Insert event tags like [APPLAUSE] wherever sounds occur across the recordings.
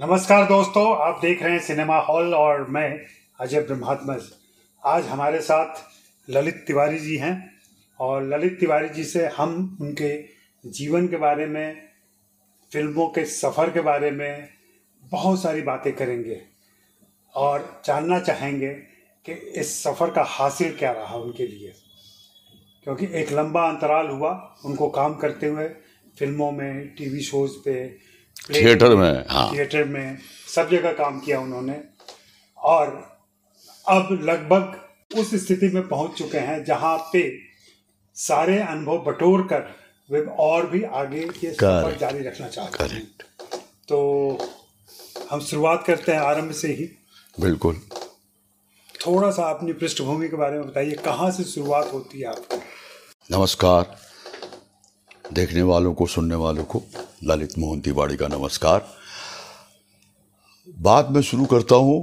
नमस्कार दोस्तों आप देख रहे हैं सिनेमा हॉल और मैं अजय ब्रह्मात्मज आज हमारे साथ ललित तिवारी जी हैं और ललित तिवारी जी से हम उनके जीवन के बारे में फिल्मों के सफ़र के बारे में बहुत सारी बातें करेंगे और जानना चाहेंगे कि इस सफ़र का हासिल क्या रहा उनके लिए क्योंकि एक लंबा अंतराल हुआ उनको काम करते हुए फिल्मों में टीवी शोज़ पे थिएटर में हाँ थिएटर में सब जगह काम किया उन्होंने और अब लगभग उस स्थिति में पहुंच चुके हैं जहां पे सारे अनुभव बटोर कर वे और भी आगे के सफर जारी रखना चाहते हैं तो हम शुरुआत करते हैं आरंभ से ही बिल्कुल थोड़ा सा अपनी पृष्ठभूमि के बारे में बताइए कहाँ से शुरुआत होती है आपको नमस्कार देखने वालों को सुनने वालों को ललित मोहन तिवाड़ी का नमस्कार बात मैं शुरू करता हूँ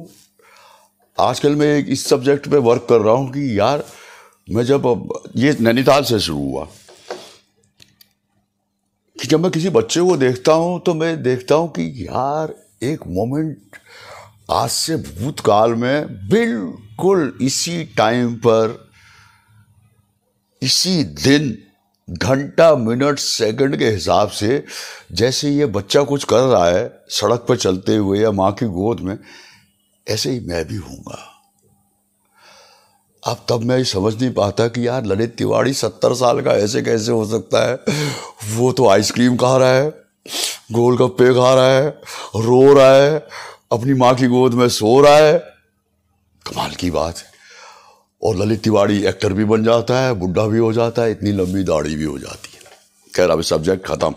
आजकल मैं एक इस सब्जेक्ट पे वर्क कर रहा हूँ कि यार मैं जब ये नैनीताल से शुरू हुआ कि जब मैं किसी बच्चे को देखता हूँ तो मैं देखता हूँ कि यार एक मोमेंट आज से भूतकाल में बिल्कुल इसी टाइम पर इसी दिन घंटा मिनट सेकंड के हिसाब से जैसे ये बच्चा कुछ कर रहा है सड़क पर चलते हुए या माँ की गोद में ऐसे ही मैं भी हूँगा अब तब मैं समझ नहीं पाता कि यार ललित तिवाड़ी सत्तर साल का ऐसे कैसे हो सकता है वो तो आइसक्रीम खा रहा है गोलगप्पे खा रहा है रो रहा है अपनी माँ की गोद में सो रहा है कमाल की बात है और ललित तिवाड़ी एक्टर भी बन जाता है बुढ़ा भी हो जाता है इतनी लंबी दाढ़ी भी हो जाती है खैर अभी सब्जेक्ट ख़त्म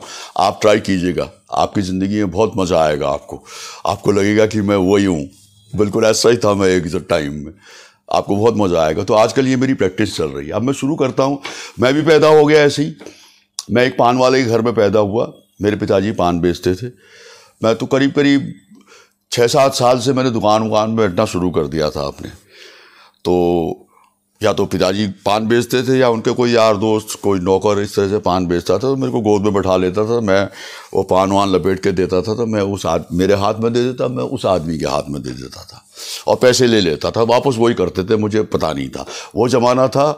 आप ट्राई कीजिएगा आपकी ज़िंदगी में बहुत मज़ा आएगा आपको आपको लगेगा कि मैं वही हूँ बिल्कुल ऐसा ही था मैं एक टाइम में आपको बहुत मज़ा आएगा तो आजकल ये मेरी प्रैक्टिस चल रही है अब मैं शुरू करता हूँ मैं भी पैदा हो गया ऐसे ही मैं एक पान वाले के घर में पैदा हुआ मेरे पिताजी पान बेचते थे मैं तो करीब करीब छः सात साल से मैंने दुकान वकान में बैठना शुरू कर दिया था आपने तो या तो पिताजी पान बेचते थे या उनके कोई यार दोस्त कोई नौकर इस तरह से पान बेचता था तो मेरे को गोद में बैठा लेता था मैं वो पान वान लपेट के देता था तो मैं उस आद मेरे हाथ में दे देता मैं उस आदमी के हाथ में दे देता था और पैसे ले लेता था वापस वही करते थे मुझे पता नहीं था वो ज़माना था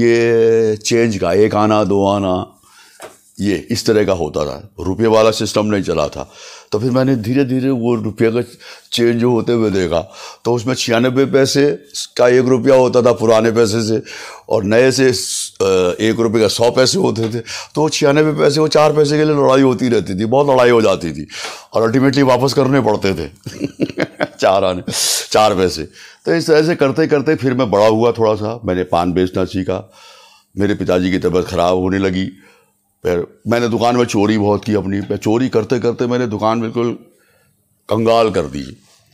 ये चेंज का एक आना दो आना ये इस तरह का होता था रुपये वाला सिस्टम नहीं चला था तो फिर मैंने धीरे धीरे वो रुपये का चेंज होते हुए देखा तो उसमें छियानबे पैसे का एक रुपया होता था पुराने पैसे से और नए से एक रुपये का सौ पैसे होते थे तो छियानबे पैसे वो चार पैसे के लिए लड़ाई होती रहती थी बहुत लड़ाई हो जाती थी और अल्टीमेटली वापस करने पड़ते थे [LAUGHS] चार आने चार पैसे तो इस तरह से करते करते फिर मैं बड़ा हुआ थोड़ा सा मैंने पान बेचना सीखा मेरे पिताजी की तबीयत ख़राब होने लगी फिर मैंने दुकान में चोरी बहुत की अपनी मैं चोरी करते करते मैंने दुकान बिल्कुल कंगाल कर दी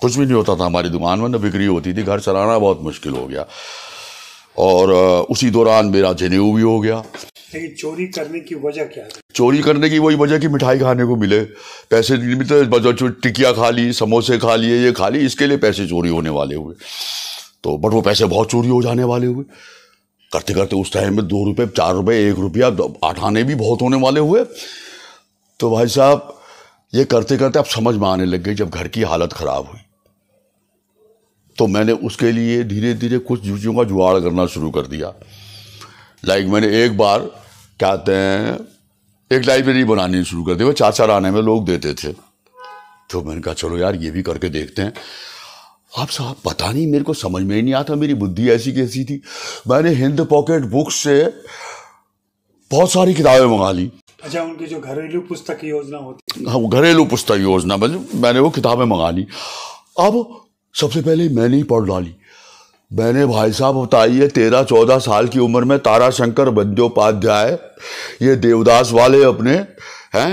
कुछ भी नहीं होता था हमारी दुकान में ना बिक्री होती थी घर चलाना बहुत मुश्किल हो गया और उसी दौरान मेरा जनेऊ भी हो गया लेकिन तो चोरी करने की वजह क्या है चोरी करने की वही वजह कि मिठाई खाने को मिले पैसे नहीं मिलते तो टिकिया खा ली समोसे खा लिए ये खा ली इसके लिए पैसे चोरी होने वाले हुए तो बट वो पैसे बहुत चोरी हो जाने वाले हुए करते करते उस टाइम में दो रुपये चार रुपये एक रुपया आठ आने भी बहुत होने वाले हुए तो भाई साहब ये करते करते अब समझ में आने लग गए जब घर की हालत ख़राब हुई तो मैंने उसके लिए धीरे धीरे कुछ चीज़ों का जुगाड़ करना शुरू कर दिया लाइक मैंने एक बार कहते हैं एक लाइब्रेरी बनानी शुरू कर दी वो चार चार आने में लोग देते थे तो मैंने कहा चलो यार ये भी करके देखते हैं आप साहब पता नहीं मेरे को समझ में ही नहीं आता मेरी बुद्धि ऐसी कैसी थी मैंने हिंद पॉकेट बुक्स से बहुत सारी किताबें मंगा ली अच्छा उनकी जो घरेलू पुस्तक योजना होती हाँ घरेलू पुस्तक योजना मतलब मैंने वो किताबें मंगा ली अब सबसे पहले मैंने ही पढ़ डाली मैंने भाई साहब बताइए तेरह चौदह साल की उम्र में तारा शंकर बंदोपाध्याय ये देवदास वाले अपने हैं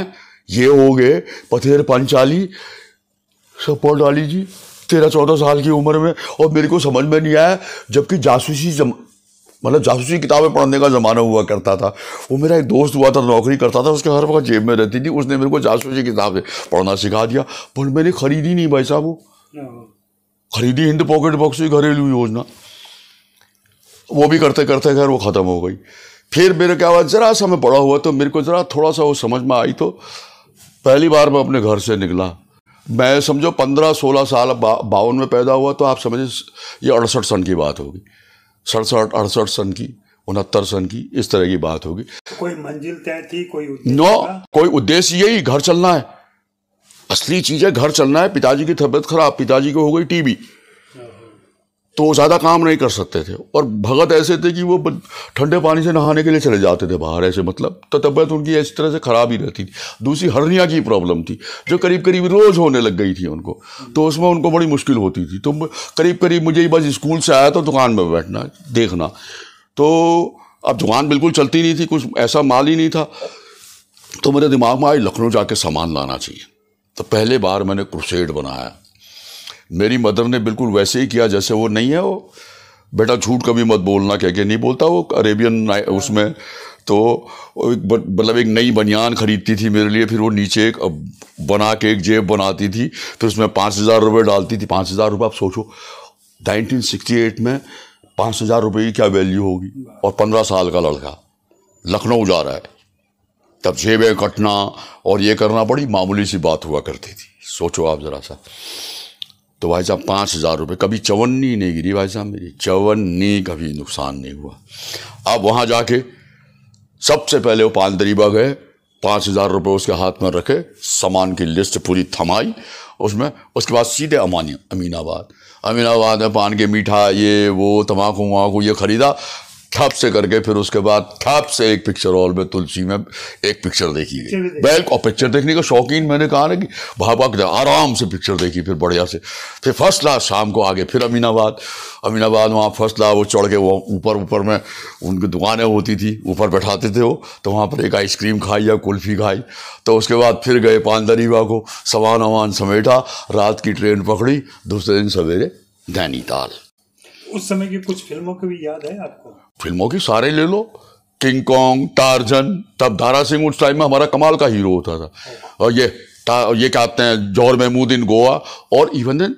ये हो गए पथेर पंचाली सब पढ़ डाली जी तेरह चौदह साल की उम्र में और मेरे को समझ में नहीं आया जबकि जासूसी जम मतलब जासूसी किताबें पढ़ने का ज़माना हुआ करता था वो मेरा एक दोस्त हुआ था नौकरी करता था उसके हर वक्त जेब में रहती थी उसने मेरे को जासूसी किताबें पढ़ना सिखा दिया पर मैंने खरीदी नहीं भाई साहब वो हाँ। खरीदी हिंद पॉकेट बॉक्स की घरेलू योजना वो भी करते करते खैर वो ख़त्म हो गई फिर मेरे क्या हुआ ज़रा सा मैं पढ़ा हुआ तो मेरे को ज़रा थोड़ा सा वो समझ में आई तो पहली बार मैं अपने घर से निकला मैं समझो पंद्रह सोलह साल बावन में पैदा हुआ तो आप समझिए ये अड़सठ सन की बात होगी सड़सठ अड़सठ सन की उनहत्तर सन की इस तरह की बात होगी कोई मंजिल तय थी कोई नो कोई उद्देश्य यही घर चलना है असली चीज़ है घर चलना है पिताजी की तबियत खराब पिताजी को हो गई टीबी तो वो ज़्यादा काम नहीं कर सकते थे और भगत ऐसे थे कि वो ठंडे पानी से नहाने के लिए चले जाते थे बाहर ऐसे मतलब तो तबीयत उनकी इस तरह से ख़राब ही रहती थी दूसरी हरनिया की प्रॉब्लम थी जो करीब करीब रोज़ होने लग गई थी उनको तो उसमें उनको बड़ी मुश्किल होती थी तो करीब करीब मुझे बस स्कूल से आया तो दुकान में बैठना देखना तो अब दुकान बिल्कुल चलती नहीं थी कुछ ऐसा माल ही नहीं था तो मेरे दिमाग में आई लखनऊ जाके सामान लाना चाहिए तो पहले बार मैंने क्रुसेड बनाया मेरी मदर ने बिल्कुल वैसे ही किया जैसे वो नहीं है वो बेटा झूठ कभी मत बोलना कह के नहीं बोलता वो अरेबियन उसमें तो एक मतलब एक नई बनियान खरीदती थी मेरे लिए फिर वो नीचे एक बना के एक जेब बनाती थी फिर उसमें पाँच हज़ार रुपये डालती थी पाँच हज़ार रुपये आप सोचो 1968 में पाँच हज़ार रुपये की क्या वैल्यू होगी और पंद्रह साल का लड़का लखनऊ जा रहा है तब जेबें कटना और ये करना बड़ी मामूली सी बात हुआ करती थी सोचो आप ज़रा सा तो भाई साहब पाँच हज़ार रुपये कभी चवन्नी नहीं गिरी भाई साहब मेरी चवन्नी कभी नुकसान नहीं हुआ अब वहाँ जाके सबसे पहले वो पानदरीबा गए पाँच हज़ार रुपये उसके हाथ में रखे सामान की लिस्ट पूरी थमाई उसमें उसके बाद सीधे अमानी अमीनाबाद अमीनाबाद में पान के मीठा ये वो तम्बाकू वम्बाकू ये ख़रीदा थप से करके फिर उसके बाद खप से एक पिक्चर हॉल में तुलसी में एक पिक्चर देखी गई बैल और पिक्चर देखने का शौकीन मैंने कहा ना कि भाभा के आराम से पिक्चर देखी फिर बढ़िया से फिर फर्स्ट क्लास शाम को आगे फिर अमीनाबाद अमीनाबाद वहाँ फर्स्ट क्लास वो चढ़ के वो ऊपर ऊपर में उनकी दुकानें होती थी ऊपर बैठाते थे वो तो वहाँ पर एक आइसक्रीम खाई या कुल्फ़ी खाई तो उसके बाद फिर गए पानदरीवा को सामान वामान समेटा रात की ट्रेन पकड़ी दूसरे दिन सवेरे नैनीताल उस समय की कुछ फिल्मों की भी याद है आपको फिल्मों की सारे ले लो किंग कॉन्ग टारजन तब धारा सिंह उस टाइम में हमारा कमाल का हीरो होता था और ये ये आते हैं जौहर महमूद इन गोवा और इवन देन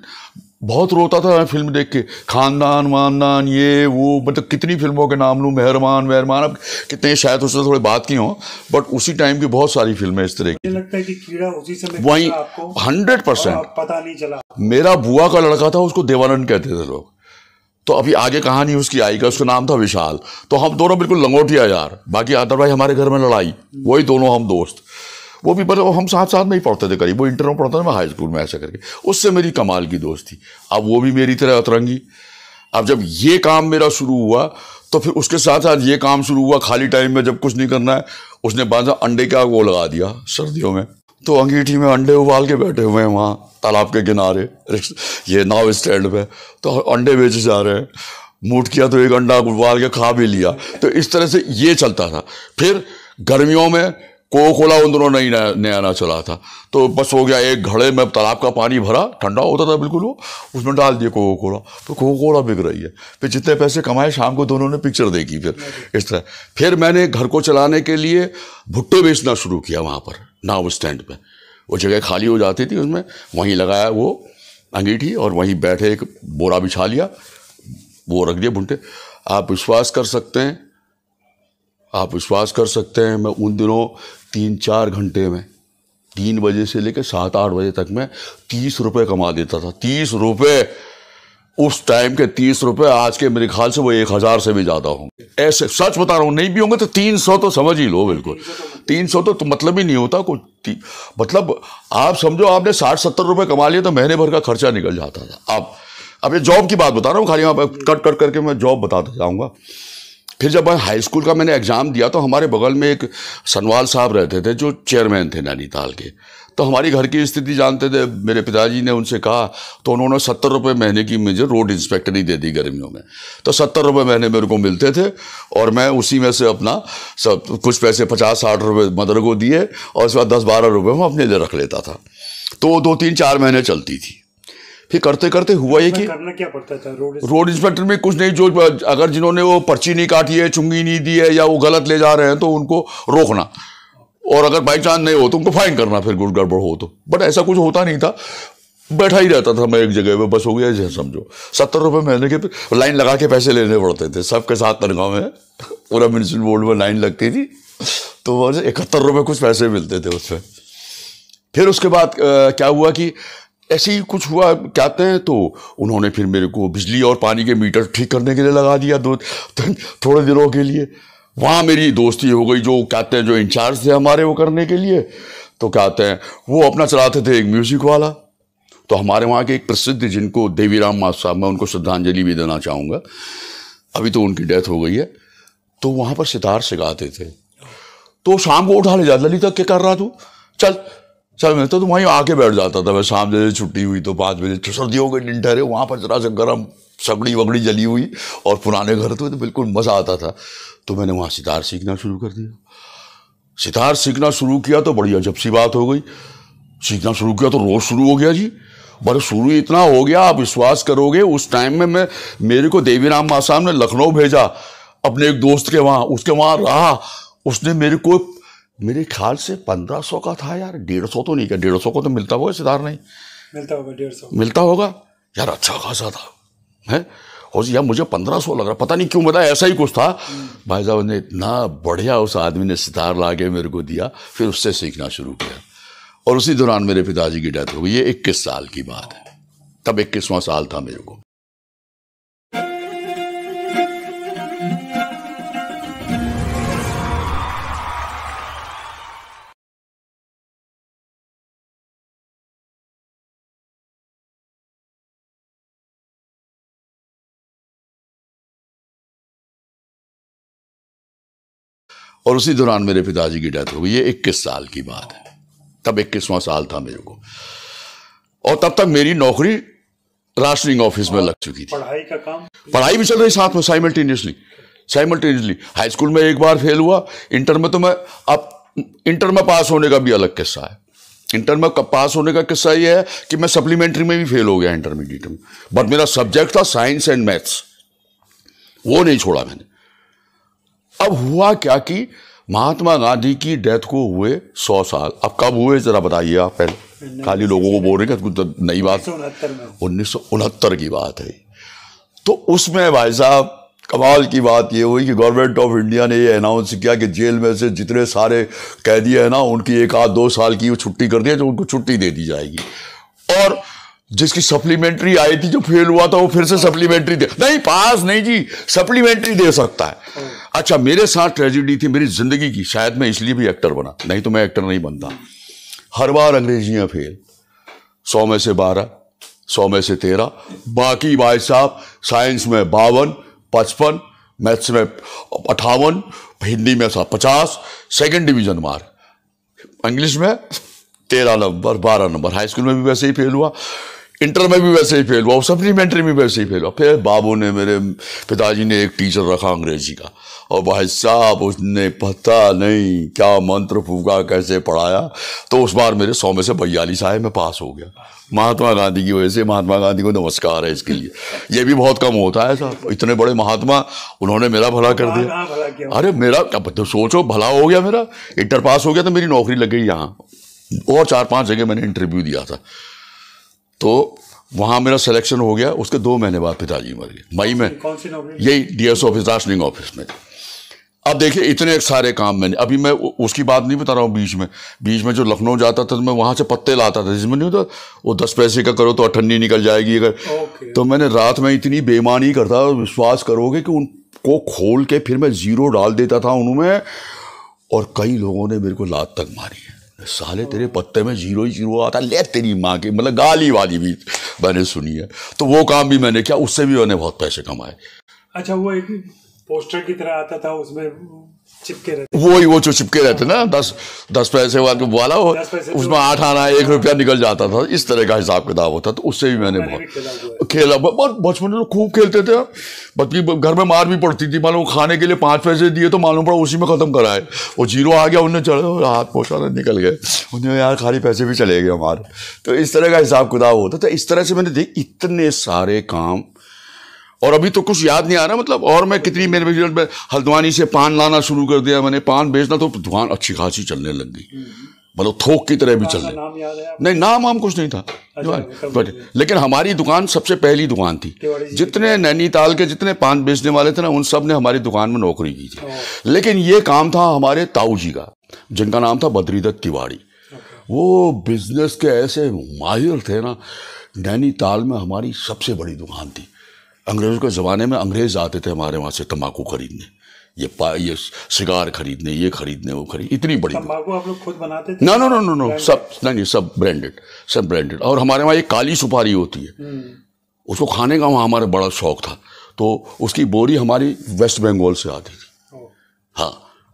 बहुत रोता था मैं फिल्म देख के खानदान वानदान ये वो मतलब कितनी फिल्मों के नाम लूँ मेहरमान मेहरमान अब कितने शायद उसने थोड़ी बात की हो बट उसी टाइम की बहुत सारी फिल्में इस तरह की वहीं हंड्रेड परसेंट पता नहीं चला मेरा बुआ का लड़का था उसको देवानंद कहते थे लोग तो अभी आगे कहानी उसकी आएगा उसका नाम था विशाल तो हम दोनों बिल्कुल लंगोटिया यार बाकी भाई हमारे घर में लड़ाई वही दोनों हम दोस्त वो भी मतलब हम साथ साथ में ही पढ़ते थे करीब वो इंटर में पढ़ता था मैं हाई स्कूल में ऐसा करके उससे मेरी कमाल की दोस्त थी अब वो भी मेरी तरह अतरंगी अब जब ये काम मेरा शुरू हुआ तो फिर उसके साथ साथ ये काम शुरू हुआ खाली टाइम में जब कुछ नहीं करना है उसने बाजा अंडे का वो लगा दिया सर्दियों में तो अंगीठी में अंडे उबाल के बैठे हुए हैं वहाँ तालाब के किनारे ये नाव स्टैंड पे तो अंडे बेचे जा रहे हैं मूट किया तो एक अंडा उबाल के खा भी लिया तो इस तरह से ये चलता था फिर गर्मियों में कोको कोला उन दोनों नहीं नया ना चला था तो बस हो गया एक घड़े में तालाब का पानी भरा ठंडा होता था बिल्कुल वो उसमें डाल दिया कोको कोला तो कोको कोला बिक रही है फिर जितने पैसे कमाए शाम को दोनों ने पिक्चर देखी फिर इस तरह फिर मैंने घर को चलाने के लिए भुट्टे बेचना शुरू किया वहाँ पर नाव स्टैंड पे वो जगह खाली हो जाती थी उसमें वहीं लगाया वो अंगीठी और वहीं बैठे एक बोरा बिछा लिया वो रख दिया भुंटे आप विश्वास कर सकते हैं आप विश्वास कर सकते हैं मैं उन दिनों तीन चार घंटे में तीन बजे से लेकर सात आठ बजे तक मैं तीस रुपये कमा देता था तीस रुपये उस टाइम के तीस रुपये आज के मेरे ख्याल से वो एक हज़ार से भी ज़्यादा होंगे ऐसे सच बता रहा हूँ नहीं भी होंगे तो तीन सौ तो समझ ही लो बिल्कुल तीन सौ तो, तो मतलब ही नहीं होता कुछ मतलब आप समझो आपने साठ सत्तर रुपये कमा लिए तो महीने भर का खर्चा निकल जाता था अब अब ये जॉब की बात बता रहा हूँ खाली यहाँ कट कट करके मैं जॉब बताता जाऊँगा फिर जब मैं हाई स्कूल का मैंने एग्ज़ाम दिया तो हमारे बगल में एक सनवाल साहब रहते थे जो चेयरमैन थे नैनीताल के तो हमारी घर की स्थिति जानते थे मेरे पिताजी ने उनसे कहा तो उन्होंने सत्तर रुपये महीने की मुझे रोड इंस्पेक्टर ही दे दी गर्मियों में तो सत्तर रुपये महीने मेरे को मिलते थे और मैं उसी में से अपना सब कुछ पैसे पचास साठ रुपये मदर को दिए और उसके बाद दस बारह रुपये मैं अपने लिए रख लेता था तो वो दो तीन चार महीने चलती थी फिर करते करते हुआ ये कि करना क्या पड़ता था रोड रोड इंस्पेक्टर में कुछ नहीं जो अगर जिन्होंने वो पर्ची नहीं काटी है चुंगी नहीं दी है या वो गलत ले जा रहे हैं तो उनको रोकना और अगर बाई चांस नहीं हो तो उनको फाइन करना फिर गुड़ गड़बड़ हो तो बट ऐसा कुछ होता नहीं था बैठा ही रहता था मैं एक जगह पे बस हो गया जैसे समझो सत्तर रुपये महीने के लाइन लगा के पैसे लेने पड़ते थे सबके साथ तनख्वाह में पूरा म्यूनसिपल बोर्ड में लाइन लगती थी तो वैसे इकहत्तर रुपये कुछ पैसे मिलते थे उसमें फिर उसके बाद आ, क्या हुआ कि ऐसे ही कुछ हुआ क्या हैं तो उन्होंने फिर मेरे को बिजली और पानी के मीटर ठीक करने के लिए लगा दिया दो थोड़े दिनों के लिए वहाँ मेरी दोस्ती हो गई जो कहते हैं जो इंचार्ज थे हमारे वो करने के लिए तो कहते हैं वो अपना चलाते थे एक म्यूज़िक वाला तो हमारे वहाँ के एक प्रसिद्ध जिनको देवीराम माथ साहब मैं उनको श्रद्धांजलि भी देना चाहूँगा अभी तो उनकी डेथ हो गई है तो वहाँ पर सितार सिखाते थे तो शाम को उठा ले जाता ललिता क्या कर रहा तू चल चल मैं तो, वहीं आके बैठ जाता था मैं शाम जैसे छुट्टी हुई तो पाँच बजे सर्दियों के दिन ठहरे वहाँ पर जरा सा गर्म सगड़ी वगड़ी जली हुई और पुराने घर थे तो बिल्कुल मज़ा आता था तो मैंने वहाँ सितार सीखना शुरू कर दिया सितार सीखना शुरू किया तो बड़ी अजब सी बात हो गई सीखना शुरू किया तो रोज़ शुरू हो गया जी बड़े शुरू इतना हो गया आप विश्वास करोगे उस टाइम में मैं मेरे को देवीराम आसाम ने लखनऊ भेजा अपने एक दोस्त के वहाँ उसके वहाँ रहा उसने मेरे को मेरे ख्याल से पंद्रह सौ का था यार डेढ़ सौ तो नहीं क्या डेढ़ सौ को तो मिलता होगा सितार नहीं मिलता होगा डेढ़ सौ मिलता होगा यार अच्छा खासा था है और यार मुझे पंद्रह सौ लग रहा पता नहीं क्यों बताया ऐसा ही कुछ था भाई साहब ने इतना बढ़िया उस आदमी ने सितार ला के मेरे को दिया फिर उससे सीखना शुरू किया और उसी दौरान मेरे पिताजी की डेथ हो गई ये इक्कीस साल की बात है तब इक्कीसवां साल था मेरे को और उसी दौरान मेरे पिताजी की डेथ हो गई ये इक्कीस साल की बात है तब इक्कीसवां साल था मेरे को और तब तक मेरी नौकरी राशनिंग ऑफिस में लग चुकी थी पढ़ाई का काम पढ़ाई भी चल रही साथ में साइमल्टेनियसली साइमल्टेनियसली हाई स्कूल में एक बार फेल हुआ इंटर में तो मैं अब इंटर में पास होने का भी अलग किस्सा है इंटर में पास होने का किस्सा यह है कि मैं सप्लीमेंट्री में भी फेल हो गया इंटरमीडिएट में बट मेरा सब्जेक्ट था साइंस एंड मैथ्स वो नहीं छोड़ा मैंने अब हुआ क्या कि महात्मा गांधी की डेथ को हुए सौ साल अब कब हुए ज़रा बताइए आप पहले खाली लोगों को बोल रहे कुछ नई बात उन्नीस सौ उनहत्तर की बात है तो उसमें भाई साहब कमाल की बात ये हुई कि गवर्नमेंट ऑफ इंडिया ने ये अनाउंस किया कि जेल में से जितने सारे कैदी हैं ना उनकी एक आध दो साल की छुट्टी कर दी है उनको छुट्टी दे दी जाएगी और जिसकी सप्लीमेंट्री आई थी जो फेल हुआ था वो फिर से सप्लीमेंट्री दे नहीं पास नहीं जी सप्लीमेंट्री दे सकता है अच्छा मेरे साथ ट्रेजिडी थी मेरी जिंदगी की शायद मैं इसलिए भी एक्टर बना नहीं तो मैं एक्टर नहीं बनता हर बार अंग्रेजियां फेल सौ में से बारह सौ में से तेरह बाकी भाई साहब साइंस में बावन पचपन मैथ्स में अठावन हिंदी में पचास सेकेंड डिवीजन मार इंग्लिश में तेरह नंबर बारह नंबर हाई स्कूल में भी वैसे ही फेल हुआ इंटर में भी वैसे ही फेल हुआ सप्लीमेंट्री में वैसे ही फेल हुआ फिर बाबू ने मेरे पिताजी ने एक टीचर रखा अंग्रेजी का और भाई साहब उसने पता नहीं क्या मंत्र फूका कैसे पढ़ाया तो उस बार मेरे सौ में से बयालीस आए मैं पास हो गया महात्मा गांधी की वजह से महात्मा गांधी को नमस्कार है इसके लिए ये भी बहुत कम होता है साहब इतने बड़े महात्मा उन्होंने मेरा भला कर दिया अरे मेरा तो सोचो भला हो गया मेरा इंटर पास हो गया तो मेरी नौकरी लग गई यहाँ और चार पांच जगह मैंने इंटरव्यू दिया था तो वहाँ मेरा सिलेक्शन हो गया उसके दो महीने बाद पिताजी मर गए मई में यही डी एस ऑफिस दार्शनिंग ऑफिस में अब देखिए इतने सारे काम मैंने अभी मैं उसकी बात नहीं बता रहा हूँ बीच में बीच में जो लखनऊ जाता था तो मैं वहाँ से पत्ते लाता था जिसमें नहीं होता वो दस पैसे का करो तो अठन्नी निकल जाएगी अगर तो मैंने रात में इतनी बेमानी करता विश्वास करोगे कि उनको खोल के फिर मैं ज़ीरो डाल देता था उनमें और कई लोगों ने मेरे को लात तक मारी साले तेरे पत्ते में जीरो ही जीरो आता ले तेरी माँ की मतलब गाली वाली भी मैंने सुनी है तो वो काम भी मैंने किया उससे भी मैंने बहुत पैसे कमाए अच्छा वो एक पोस्टर की तरह आता था उसमें चिपके वो ही वो जो चिपके रहते ना दस दस पैसे वाला हो उसमें आठ आना एक रुपया निकल जाता था इस तरह का हिसाब किताब होता तो उससे भी मैंने बहुत खेला बहुत बचपन में लोग तो खूब खेलते थे बल्कि घर में मार भी पड़ती थी मालूम खाने के लिए पाँच पैसे दिए तो मालूम पड़ा उसी में ख़त्म कराए वो जीरो आ गया उन्हें चलो हाथ पहुँचाना तो निकल गए उन्हें यार खाली पैसे भी चले गए हमारे तो इस तरह का हिसाब किताब होता था इस तरह से मैंने देख इतने सारे काम और अभी तो कुछ याद नहीं आ रहा मतलब और मैं कितनी मेरे में हल्द्वानी से पान लाना शुरू कर दिया मैंने पान बेचना तो दुकान अच्छी खासी चलने लग गई मतलब थोक की तरह भी चलने नहीं नाम वाम कुछ नहीं था अच्छा, लेकिन हमारी दुकान सबसे पहली दुकान थी जितने नैनीताल के जितने पान बेचने वाले थे ना उन सब ने हमारी दुकान में नौकरी की थी लेकिन ये काम था हमारे ताऊ जी का जिनका नाम था बद्रीदत्त तिवाड़ी अच्छा। वो बिजनेस के ऐसे माहिर थे ना नैनीताल में हमारी सबसे बड़ी दुकान थी अंग्रेज़ों के ज़माने में अंग्रेज़ आते थे हमारे वहाँ से तम्बाकू खरीदने ये पा ये सिगार खरीदने ये खरीदने वो खरीद इतनी बड़ी आप लोग खुद बनाते थे ना नो नो नो नो सब नहीं सब ब्रांडेड सब ब्रांडेड और हमारे वहाँ एक काली सुपारी होती है हम्म। उसको खाने का वहाँ हमारा बड़ा शौक था तो उसकी बोरी हमारी वेस्ट बंगाल से आती थी हाँ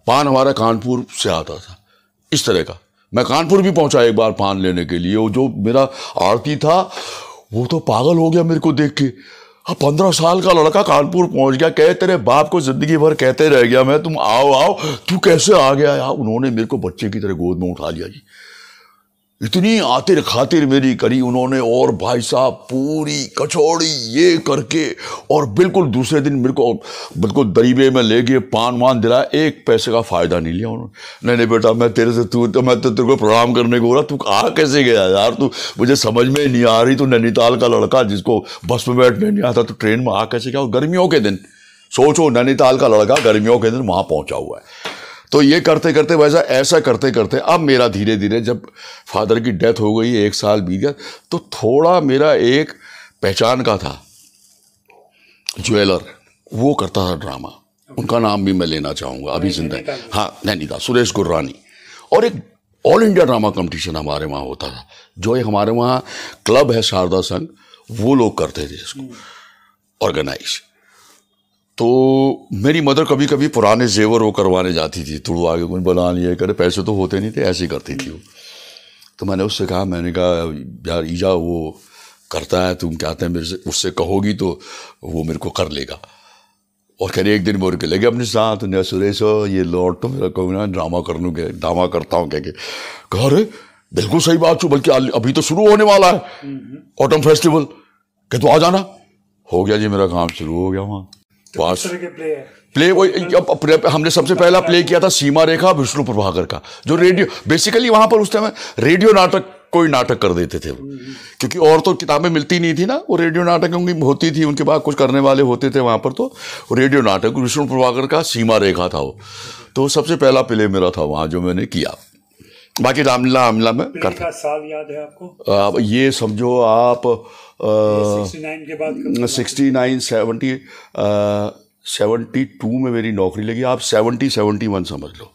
पान हमारा कानपुर से आता था इस तरह का मैं कानपुर भी पहुंचा एक बार पान लेने के लिए वो जो मेरा आरती था वो तो पागल हो गया मेरे को देख के अब हाँ, पंद्रह साल का लड़का कानपुर पहुंच गया कहे तेरे बाप को जिंदगी भर कहते रह गया मैं तुम आओ आओ तू कैसे आ गया यार उन्होंने मेरे को बच्चे की तरह गोद में उठा लिया जी इतनी आतिर खातिर मेरी करी उन्होंने और भाई साहब पूरी कचौड़ी ये करके और बिल्कुल दूसरे दिन मेरे को बिल्कुल दरीबे में ले गए पान वान दिला एक पैसे का फ़ायदा नहीं लिया उन्होंने नहीं नहीं बेटा मैं तेरे से तू तो मैं तो तेरे को प्रणाम करने को हो रहा तू आ कैसे गया यार तू मुझे समझ में नहीं आ रही तू नैनीताल का लड़का जिसको बस में बैठने नहीं आता तो ट्रेन में आ कैसे गया और गर्मियों के दिन सोचो नैनीताल का लड़का गर्मियों के दिन वहाँ पहुँचा हुआ है तो ये करते करते वैसा ऐसा करते करते अब मेरा धीरे धीरे जब फादर की डेथ हो गई एक साल बीत गया तो थोड़ा मेरा एक पहचान का था ज्वेलर वो करता था ड्रामा उनका नाम भी मैं लेना चाहूँगा अभी जिंदा है हाँ नैनीता सुरेश गुर्रानी और एक ऑल इंडिया ड्रामा कंपटीशन हमारे वहाँ होता था जो एक हमारे वहाँ क्लब है शारदा संघ वो लोग करते थे इसको हम्म। ऑर्गेनाइज तो मेरी मदर कभी कभी पुराने जेवर वो करवाने जाती थी थोड़ा आगे कुछ बना लिए करे पैसे तो होते नहीं थे ऐसे ही करती थी वो तो मैंने उससे कहा मैंने कहा यार ईजा वो करता है तुम कहते हैं मेरे से उससे कहोगी तो वो मेरे को कर लेगा और कह एक दिन बोल के लगे अपने साथ ने सुरेश ये लौट तो मेरा कहूँ ना ड्रामा कर लूँ ड्रामा करता हूँ कह के कह रहे बिल्कुल सही बात छू बल्कि अभी तो शुरू होने वाला है ऑटम हम्म, फेस्टिवल हम्म। कह तो आ जाना हो गया जी मेरा काम शुरू हो गया वहाँ पास प्ले वो अब हमने सबसे पहला प्ले किया था सीमा रेखा विष्णु प्रभाकर का जो रेडियो बेसिकली वहाँ पर उस टाइम रेडियो नाटक कोई नाटक कर देते थे क्योंकि और तो किताबें मिलती नहीं थी ना वो रेडियो नाटक उनकी होती थी उनके पास कुछ करने वाले होते थे वहाँ पर तो रेडियो नाटक विष्णु प्रभाकर का सीमा रेखा था वो तो सबसे पहला प्ले मेरा था वहाँ जो मैंने किया बाकी रामलीला रामलीला में करता का साल याद है आपको आप ये समझो आप sixty nine seventy seventy two में मेरी नौकरी लगी आप सेवेंटी सेवेंटी वन समझ लो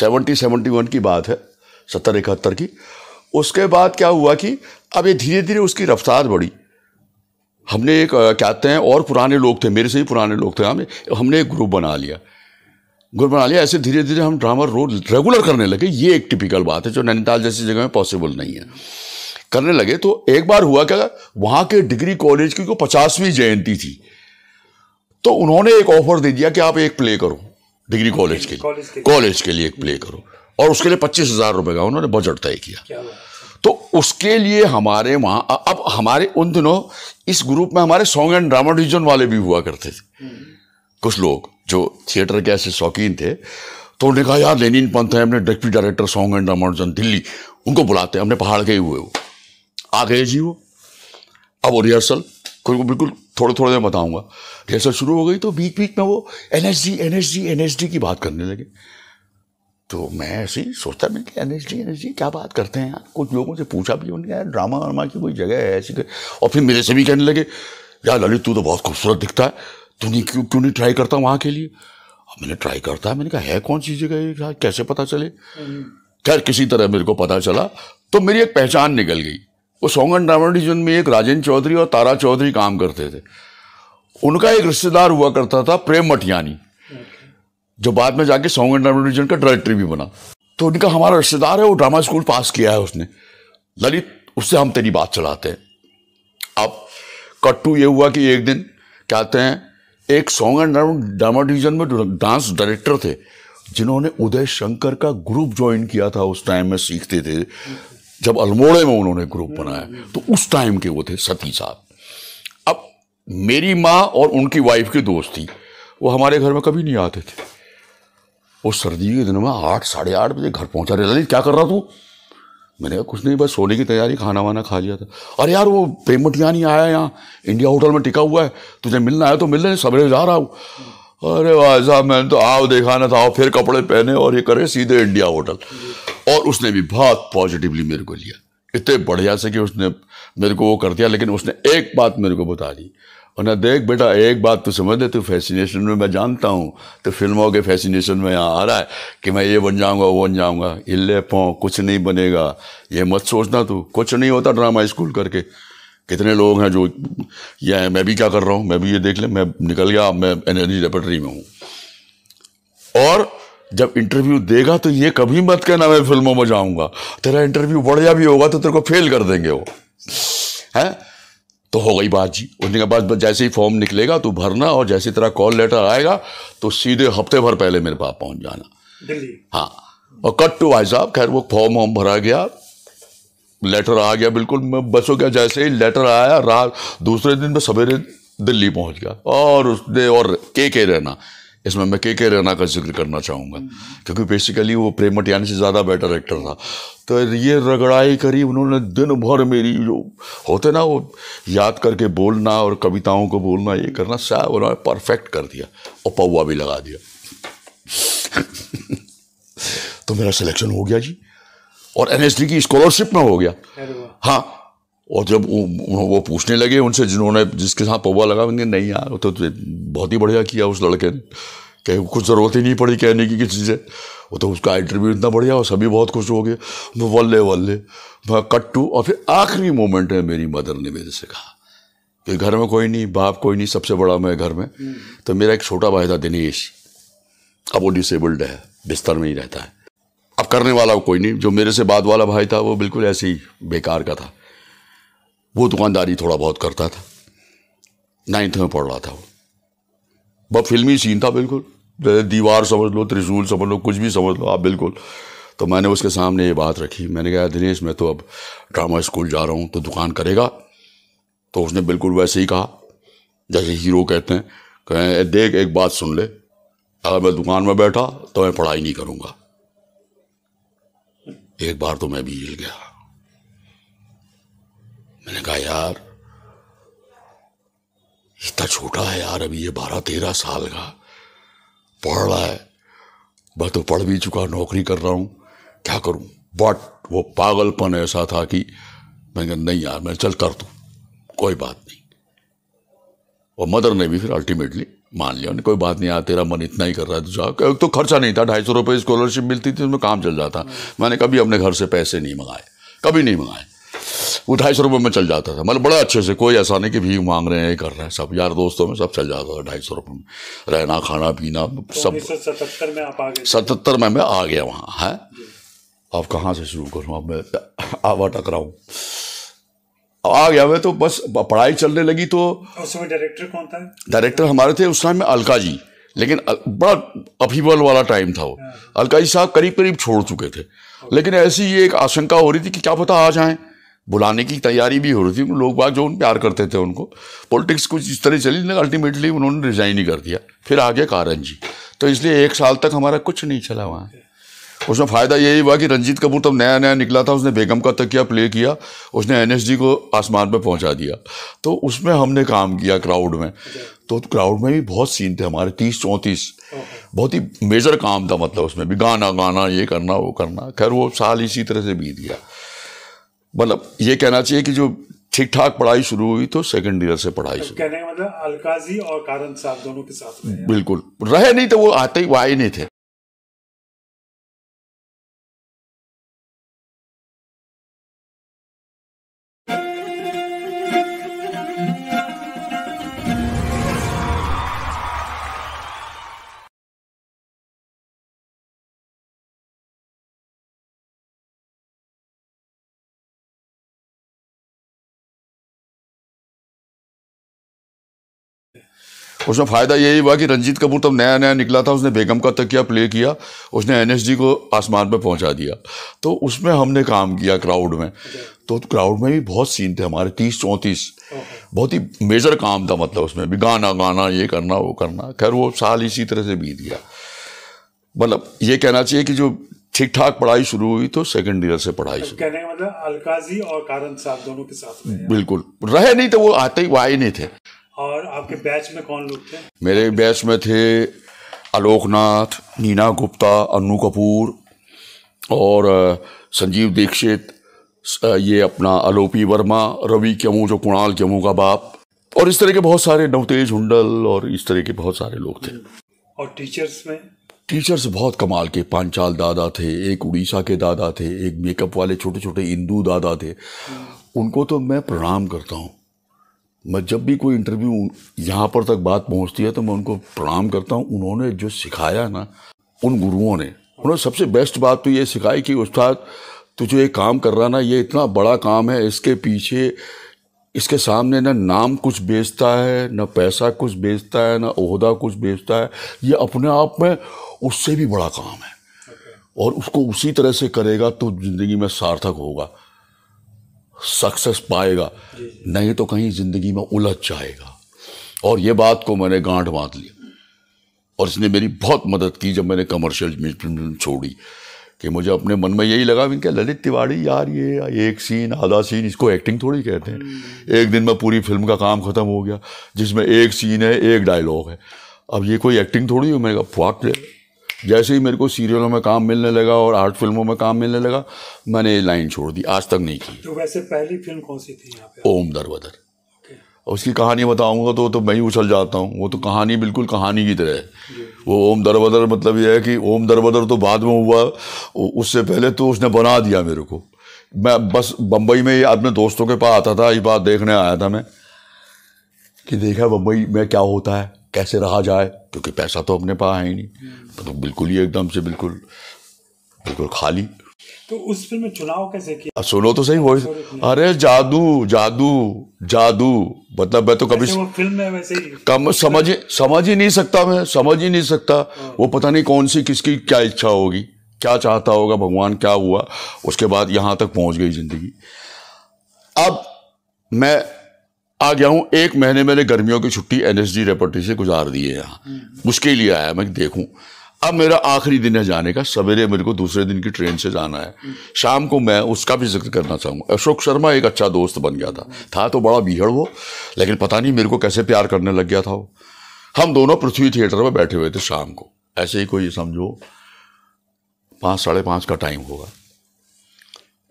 सेवेंटी सेवेंटी वन की बात है सत्तर इकहत्तर की उसके बाद क्या हुआ कि अब ये धीरे धीरे उसकी रफ्तार बढ़ी हमने एक कहते हैं और पुराने लोग थे मेरे से ही पुराने लोग थे हमने हमने एक ग्रुप बना लिया गुर बना लिया ऐसे धीरे धीरे हम ड्रामा रोज रेगुलर करने लगे ये एक टिपिकल बात है जो नैनीताल जैसी जगह में पॉसिबल नहीं है करने लगे तो एक बार हुआ क्या वहां के डिग्री कॉलेज की को पचासवीं जयंती थी तो उन्होंने एक ऑफर दे दिया कि आप एक प्ले करो डिग्री कॉलेज के लिए कॉलेज के लिए एक प्ले करो और उसके लिए पच्चीस हज़ार रुपये का उन्होंने बजट तय किया तो उसके लिए हमारे वहां अब हमारे उन दिनों इस ग्रुप में हमारे सॉन्ग एंड ड्रामा डिवीजन वाले भी हुआ करते थे हम्म। कुछ लोग जो थिएटर के ऐसे शौकीन थे तो उन्होंने कहा यार लेनिन पंथ है अपने deputy director song and Ramanujan Delhi उनको बुलाते हैं अपने पहाड़ गए हुए वो आ गए जी वो अब वो रिहर्सल को बिल्कुल थोड़े थोड़े मैं बताऊंगा रिहर्सल शुरू हो गई तो बीच बीच में वो N S G N S G N S G की बात करने लगे तो मैं ऐसे ही सोचता मैं N S G N S G क्या बात करते हैं यार कुछ लोगों से पूछा भी उन्होंने यार ड्रामा वामा की कोई जगह है ऐसी और फिर मेरे से भी कहने लगे यार ललित तू तो बहुत खूबसूरत दिखता है तो नहीं क्यों क्यों नहीं ट्राई करता वहाँ के लिए अब मैंने ट्राई करता है मैंने कहा है कौन सी जगह कैसे पता चले खैर किसी तरह मेरे को पता चला तो मेरी एक पहचान निकल गई वो एंड ड्रामा डिवीजन में एक राजेंद्र चौधरी और तारा चौधरी काम करते थे उनका एक रिश्तेदार हुआ करता था प्रेम मटियानी जो बाद में जाके एंड ड्रामा डिवीजन का डायरेक्टर भी बना तो उनका हमारा रिश्तेदार है वो ड्रामा स्कूल पास किया है उसने ललित उससे हम तेरी बात चलाते हैं अब कट्टू ये हुआ कि एक दिन कहते हैं एक सॉन्ग एंड ड्रामा डिवीजन में डांस डायरेक्टर थे जिन्होंने उदय शंकर का ग्रुप ज्वाइन किया था उस टाइम में सीखते थे जब अल्मोड़े में उन्होंने ग्रुप बनाया तो उस टाइम के वो थे सती साहब अब मेरी माँ और उनकी वाइफ की दोस्त थी वो हमारे घर में कभी नहीं आते थे वो सर्दी के दिनों में आठ साढ़े आठ बजे घर पहुंचा रहे क्या कर रहा तू मैंने कहा कुछ नहीं बस सोने की तैयारी खाना वाना खा लिया था अरे यार वो पेमटिया नहीं आया यहाँ इंडिया होटल में टिका हुआ है तुझे मिलना आया तो मिल रहे सवेरे जा रहा हूँ अरे भाई साहब मैंने तो आओ देखा ना था आओ फिर कपड़े पहने और ये करे सीधे इंडिया होटल और उसने भी बहुत पॉजिटिवली मेरे को लिया इतने बढ़िया से कि उसने मेरे को वो कर दिया लेकिन उसने एक बात मेरे को बता दी उन्हें देख बेटा एक बात तो समझ दे तू फैसिनेशन में मैं जानता हूँ तो फिल्मों के फैसिनेशन में यहाँ आ रहा है कि मैं ये बन जाऊँगा वो बन जाऊँगा इले पों कुछ नहीं बनेगा ये मत सोचना तू कुछ नहीं होता ड्रामा स्कूल करके कितने लोग हैं जो ये मैं भी क्या कर रहा हूँ मैं भी ये देख ले मैं निकल गया मैं एनर्जी रेपटरी में हूँ और जब इंटरव्यू देगा तो ये कभी मत कहना मैं फिल्मों में जाऊँगा तेरा इंटरव्यू बढ़िया भी होगा तो तेरे को फेल कर देंगे वो हैं तो हो गई बात जी उसने के बाद जैसे ही फॉर्म निकलेगा तो भरना और जैसे तरह कॉल लेटर आएगा तो सीधे हफ्ते भर पहले मेरे पास पहुंच जाना हाँ और कट टू भाई साहब खैर वो फॉर्म वॉर्म भरा गया लेटर आ गया बिल्कुल मैं बस हो गया जैसे ही लेटर आया रात दूसरे दिन मैं सवेरे दिल्ली पहुंच गया और उसने और के के रहना इसमें मैं के के रैना का जिक्र करना चाहूँगा हम्म। क्योंकि बेसिकली वो प्रेम मटियानी से ज़्यादा बेटर एक्टर था तो ये रगड़ाई करी उन्होंने दिन भर मेरी जो होते ना वो याद करके बोलना और कविताओं को बोलना ये करना साहब उन्होंने परफेक्ट कर दिया और पौवा भी लगा दिया [LAUGHS] तो मेरा सिलेक्शन हो गया जी और एन की स्कॉलरशिप में हो गया हाँ और जब वो पूछने लगे उनसे जिन्होंने जिसके साथ पौवा लगा उनने नहीं यार तो बहुत ही बढ़िया किया उस लड़के ने कह कुछ ज़रूरत ही नहीं पड़ी कहने की किसी से वो तो उसका इंटरव्यू इतना बढ़िया और सभी बहुत खुश हो गए मैं वल्ले वल्ले मैं कट्टू और फिर आखिरी मोमेंट है मेरी मदर ने मेरे से कहा कि घर में कोई नहीं बाप कोई नहीं सबसे बड़ा मैं घर में हम्म। तो मेरा एक छोटा भाई था दिनेश अब वो डिसेबल्ड है बिस्तर में ही रहता है अब करने वाला कोई नहीं जो मेरे से बाद वाला भाई था वो बिल्कुल ऐसे ही बेकार का था वो दुकानदारी थोड़ा बहुत करता था नाइन्थ में पढ़ रहा था वो बहुत फिल्मी सीन था बिल्कुल दीवार समझ लो त्रिशूल समझ लो कुछ भी समझ लो आप बिल्कुल तो मैंने उसके सामने ये बात रखी मैंने कहा दिनेश मैं तो अब ड्रामा स्कूल जा रहा हूँ तो दुकान करेगा तो उसने बिल्कुल वैसे ही कहा जैसे हीरो कहते हैं कहें देख एक बात सुन ले अगर मैं दुकान में बैठा तो मैं पढ़ाई नहीं करूँगा एक बार तो मैं भी हिल गया मैंने कहा यार इतना छोटा है यार अभी ये बारह तेरह साल का पढ़ रहा है मैं तो पढ़ भी चुका नौकरी कर रहा हूँ क्या करूँ बट वो पागलपन ऐसा था कि मैंने कहा नहीं यार मैं चल कर दूँ कोई बात नहीं और मदर ने भी फिर अल्टीमेटली मान लिया उन्हें कोई बात नहीं यार तेरा मन इतना ही कर रहा है तो जा तो खर्चा नहीं था ढाई सौ रुपये स्कॉलरशिप मिलती थी उसमें काम चल जाता मैंने कभी अपने घर से पैसे नहीं मंगाए कभी नहीं मंगाए वो ढाई सौ रुपये में चल जाता था मतलब बड़ा अच्छे से कोई ऐसा नहीं कि भीख मांग रहे हैं कर रहे हैं सब यार दोस्तों में सब चल जाता था ढाई सौ रुपये में रहना खाना पीना तो सब सतहत्तर में आप आ में मैं आ गया वहाँ है अब कहाँ से शुरू करूँ अब मैं आवा हूँ आ गया मैं तो बस पढ़ाई चलने लगी तो उसमें डायरेक्टर कौन था डायरेक्टर हमारे थे उस टाइम में अलका जी लेकिन बड़ा अफीबल वाला टाइम था वो हाँ। अलका जी साहब करीब करीब छोड़ चुके थे लेकिन ऐसी ये एक आशंका हो रही थी कि क्या पता आ जाएं बुलाने की तैयारी भी हो रही थी लोग बाग जो उन प्यार करते थे उनको पॉलिटिक्स कुछ इस तरह चली ना अल्टीमेटली उन्होंने रिज़ाइन ही कर दिया फिर आ गया कारण जी तो इसलिए एक साल तक हमारा कुछ नहीं चला वहाँ उसमें फ़ायदा यही हुआ कि रंजीत कपूर तब नया नया निकला था उसने बेगम का तकिया प्ले किया उसने एन को आसमान पर पहुँचा दिया तो उसमें हमने काम किया क्राउड में तो क्राउड में भी बहुत सीन थे हमारे तीस चौंतीस बहुत ही मेजर काम था मतलब उसमें भी गाना गाना ये करना वो करना खैर वो साल इसी तरह से बीत गया मतलब ये कहना चाहिए कि जो ठीक ठाक पढ़ाई शुरू हुई तो सेकंड ईयर से पढ़ाई तो शुरू कहने का मतलब अलकाजी और कारण साहब दोनों के साथ बिल्कुल रहे नहीं तो वो आते ही आए नहीं थे उसमें फ़ायदा यही हुआ कि रंजीत कपूर तब नया नया निकला था उसने बेगम का तकिया प्ले किया उसने एन को आसमान पर पहुंचा दिया तो उसमें हमने काम किया क्राउड में तो क्राउड में भी बहुत सीन थे हमारे तीस चौंतीस बहुत ही मेजर काम था मतलब उसमें भी गाना गाना ये करना वो करना खैर वो साल इसी तरह से बीत गया मतलब ये कहना चाहिए कि जो ठीक ठाक पढ़ाई शुरू हुई तो सेकंड ईयर से पढ़ाई तो शुरू कहने का मतलब अलकाजी और कारण साहब दोनों के साथ बिल्कुल रहे नहीं तो वो आते ही वो आए नहीं थे और आपके बैच में कौन लोग थे मेरे बैच में थे आलोकनाथ नीना गुप्ता अनु कपूर और संजीव दीक्षित ये अपना आलोपी वर्मा रवि क्यमू जो कुणाल क्यमू का बाप और इस तरह के बहुत सारे नवतेज हुंडल और इस तरह के बहुत सारे लोग थे और टीचर्स में टीचर्स बहुत कमाल के पांचाल दादा थे एक उड़ीसा के दादा थे एक मेकअप वाले छोटे छोटे इंदू दादा थे हम्म। उनको तो मैं प्रणाम करता हूँ मैं जब भी कोई इंटरव्यू यहाँ पर तक बात पहुँचती है तो मैं उनको प्रणाम करता हूँ उन्होंने जो सिखाया ना उन गुरुओं ने उन्होंने सबसे बेस्ट बात तो ये सिखाई कि उस्ताद तो जो ये काम कर रहा ना ये इतना बड़ा काम है इसके पीछे इसके सामने ना नाम कुछ बेचता है ना पैसा कुछ बेचता है ना ओहदा कुछ बेचता है ये अपने आप में उससे भी बड़ा काम है और उसको उसी तरह से करेगा तो ज़िंदगी में सार्थक होगा सक्सेस पाएगा नहीं तो कहीं ज़िंदगी में उलझ जाएगा और ये बात को मैंने गांठ बांध लिया और इसने मेरी बहुत मदद की जब मैंने कमर्शियल फिल्म छोड़ी कि मुझे अपने मन में यही लगा कि ललित तिवाड़ी यार ये एक सीन आधा सीन इसको एक्टिंग थोड़ी कहते हैं एक दिन में पूरी फिल्म का काम ख़त्म हो गया जिसमें एक सीन है एक डायलॉग है अब ये कोई एक्टिंग थोड़ी हो मैंने कहा फुआट जैसे ही मेरे को सीरियलों में काम मिलने लगा और आर्ट फिल्मों में काम मिलने लगा मैंने लाइन छोड़ दी आज तक नहीं की तो वैसे पहली फिल्म कौन सी थी यहाँ पे ओम दरबदर उसकी कहानी बताऊंगा तो तो मैं ही उछल जाता हूँ वो तो कहानी बिल्कुल कहानी की तरह है वो ओम दरबदर मतलब ये है कि ओम दरबदर तो बाद में हुआ उससे पहले तो उसने बना दिया मेरे को मैं बस बम्बई में अपने दोस्तों के पास आता था ये बात देखने आया था मैं कि देखा बम्बई में क्या होता है कैसे रहा जाए क्योंकि पैसा तो अपने पास है ही नहीं हम्म। मतलब बिल्कुल ही एकदम से बिल्कुल बिल्कुल खाली तो उस फिल्म में चुनाव कैसे किया सुनो तो सही वॉइस अरे जादू जादू जादू मतलब मैं तो कभी फिल्म में वैसे ही कम समझ समझ ही नहीं सकता मैं समझ ही नहीं सकता हाँ। वो पता नहीं कौन सी किसकी क्या इच्छा होगी क्या चाहता होगा भगवान क्या हुआ उसके बाद यहाँ तक पहुँच गई जिंदगी अब मैं आ गया हूँ एक महीने मैंने गर्मियों की छुट्टी एन एस से गुजार दी है यहाँ हम्म। उसके लिए आया मैं देखूँ अब मेरा आखिरी दिन है जाने का सवेरे मेरे को दूसरे दिन की ट्रेन से जाना है शाम को मैं उसका भी जिक्र करना चाहूँगा अशोक शर्मा एक अच्छा दोस्त बन गया था था तो बड़ा बीहड़ वो लेकिन पता नहीं मेरे को कैसे प्यार करने लग गया था वो हम दोनों पृथ्वी थिएटर में बैठे हुए थे शाम को ऐसे ही कोई समझो पाँच साढ़े पाँच का टाइम होगा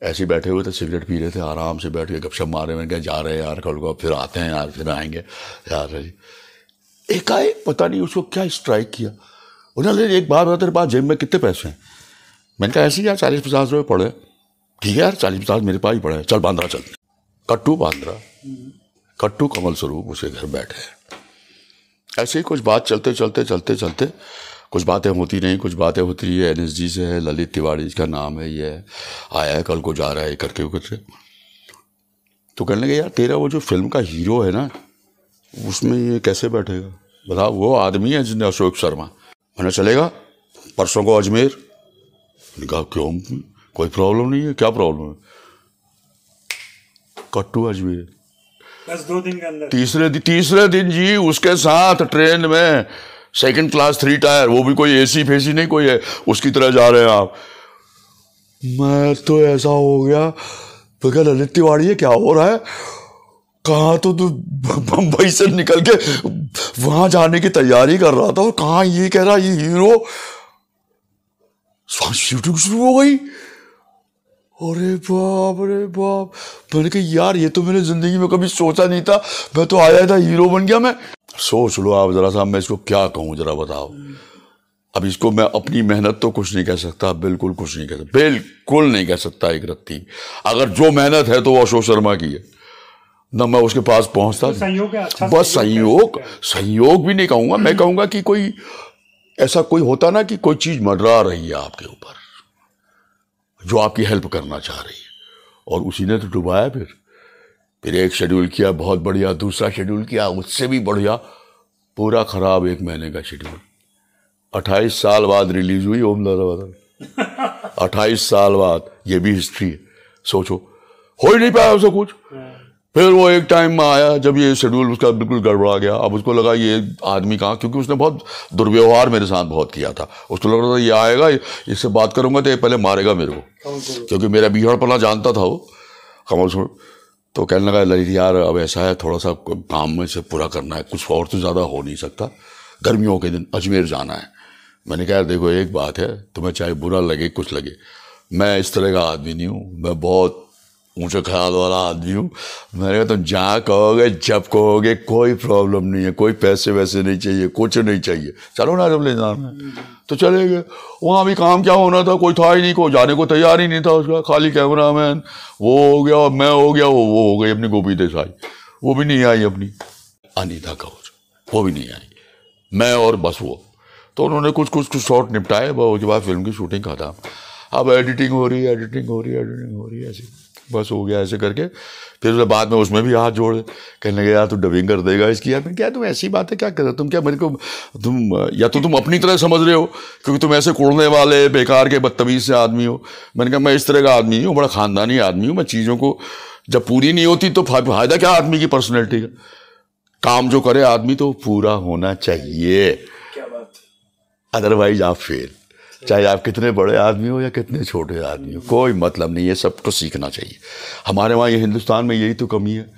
ऐसे बैठे हुए थे सिगरेट पी रहे थे आराम से बैठ के गपशप मारे मैंने कहा जा रहे हैं यार कल को फिर आते हैं यार फिर आएंगे यार एकाएक पता नहीं उसको क्या स्ट्राइक किया उन्होंने एक बार बता तेरे पास जेब में कितने पैसे हैं मैंने कहा ऐसे ही यार चालीस पचास रुपये पड़े ठीक है यार चालीस पचास मेरे पास ही पड़े चल बांद्रा चल कट्टू बांद्रा कट्टू कमल स्वरूप उसके घर बैठे ऐसे ही कुछ बात चलते चलते चलते चलते कुछ बातें होती नहीं कुछ बातें होती रही है एन से है ललित तिवारी जिसका नाम है ये आया है कल को जा रहा है करके करके तो कहने लगे यार तेरा वो जो फिल्म का हीरो है ना उसमें ये कैसे बैठेगा बताओ वो आदमी है जिसने अशोक शर्मा मैंने चलेगा परसों को अजमेर कहा क्यों कोई प्रॉब्लम नहीं है क्या प्रॉब्लम है कट्टू अजमेर बस दो दिन के अंदर तीसरे दिन तीसरे दिन जी उसके साथ ट्रेन में सेकंड क्लास थ्री टायर वो भी कोई एसी फेसी नहीं कोई है उसकी तरह जा रहे हैं आप मैं तो ऐसा हो गया तो क्या ललित तिवाड़ी है क्या हो रहा है कहा तो तू बंबई से निकल के वहां जाने की तैयारी कर रहा था और कहा ये कह रहा ये हीरो शूटिंग शुरू हो गई अरे बाप अरे बाप मैंने कहा यार ये तो मैंने ज़िंदगी में कभी सोचा नहीं था मैं तो आया था हीरो बन गया मैं सोच लो आप ज़रा साहब मैं इसको क्या कहूँ ज़रा बताओ अब इसको मैं अपनी मेहनत तो कुछ नहीं कह सकता बिल्कुल कुछ नहीं कह सकता बिल्कुल नहीं कह सकता एक रत्ती अगर जो मेहनत है तो वो अशोक शर्मा की है न मैं उसके पास पहुंचता तो अच्छा बस संयोग संयोग भी नहीं कहूंगा मैं कहूंगा कि कोई ऐसा कोई होता ना कि कोई चीज़ मडरा रही है आपके ऊपर जो आपकी हेल्प करना चाह रही है और उसी ने तो डुबाया फिर फिर एक शेड्यूल किया बहुत बढ़िया दूसरा शेड्यूल किया उससे भी बढ़िया पूरा खराब एक महीने का शेड्यूल अट्ठाईस साल बाद रिलीज हुई ओम दादा बदल [LAUGHS] अट्ठाईस साल बाद ये भी हिस्ट्री है सोचो हो ही नहीं पाया उसको कुछ हाँ। फिर वो एक टाइम में आया जब ये शेड्यूल उसका बिल्कुल गड़बड़ा गया अब उसको लगा ये आदमी कहाँ क्योंकि उसने बहुत दुर्व्यवहार मेरे साथ बहुत किया था उसको लग रहा था ये आएगा इससे बात करूँगा तो ये पहले मारेगा मेरे को क्योंकि मेरा बिहड़पना जानता था वो कमल सुन तो कहने लगा ललित यार अब ऐसा है थोड़ा सा काम में से पूरा करना है कुछ और तो ज़्यादा हो नहीं सकता गर्मियों के दिन अजमेर जाना है मैंने कहा यार देखो एक बात है तुम्हें चाहे बुरा लगे कुछ लगे मैं इस तरह का आदमी नहीं हूँ मैं बहुत ऊँचे ख्याल वाला आदमी हूँ मैंने कहा तुम जहाँ कहोगे जब कहोगे कोई प्रॉब्लम नहीं है कोई पैसे वैसे नहीं चाहिए कुछ नहीं चाहिए चलो ना जब ले जाना तो चले गए वहाँ भी काम क्या होना था कोई था ही नहीं कोई जाने को तैयार ही नहीं था उसका खाली कैमरा मैन वो हो गया और मैं हो गया वो वो हो गई अपनी गोपी देसाई वो भी नहीं आई अपनी अनिता कौर वो भी नहीं आई मैं और बस वो तो उन्होंने कुछ कुछ कुछ शॉर्ट निपटाए उसके बाद फिल्म की शूटिंग खत्म अब एडिटिंग हो रही है एडिटिंग हो रही है एडिटिंग हो रही है ऐसी बस हो गया ऐसे करके फिर उसके बाद में उसमें भी हाथ जोड़ कहने लगे यार तू डबिंग कर देगा इसकी यार मैं क्या तुम ऐसी बात है क्या कर रहे तुम क्या मेरे को तुम या तो तुम अपनी तरह समझ रहे हो क्योंकि तुम ऐसे कोड़ने वाले बेकार के बदतमीज़ से आदमी हो मैंने कहा मैं इस तरह का आदमी हूँ बड़ा ख़ानदानी आदमी हूँ मैं चीज़ों को जब पूरी नहीं होती तो फ़ायदा क्या आदमी की पर्सनैलिटी का काम जो करे आदमी तो पूरा होना चाहिए क्या बात अदरवाइज आप फेल चाहे आप कितने बड़े आदमी हो या कितने छोटे आदमी हो कोई मतलब नहीं है सबको सीखना चाहिए हमारे वहाँ ये हिंदुस्तान में यही तो कमी है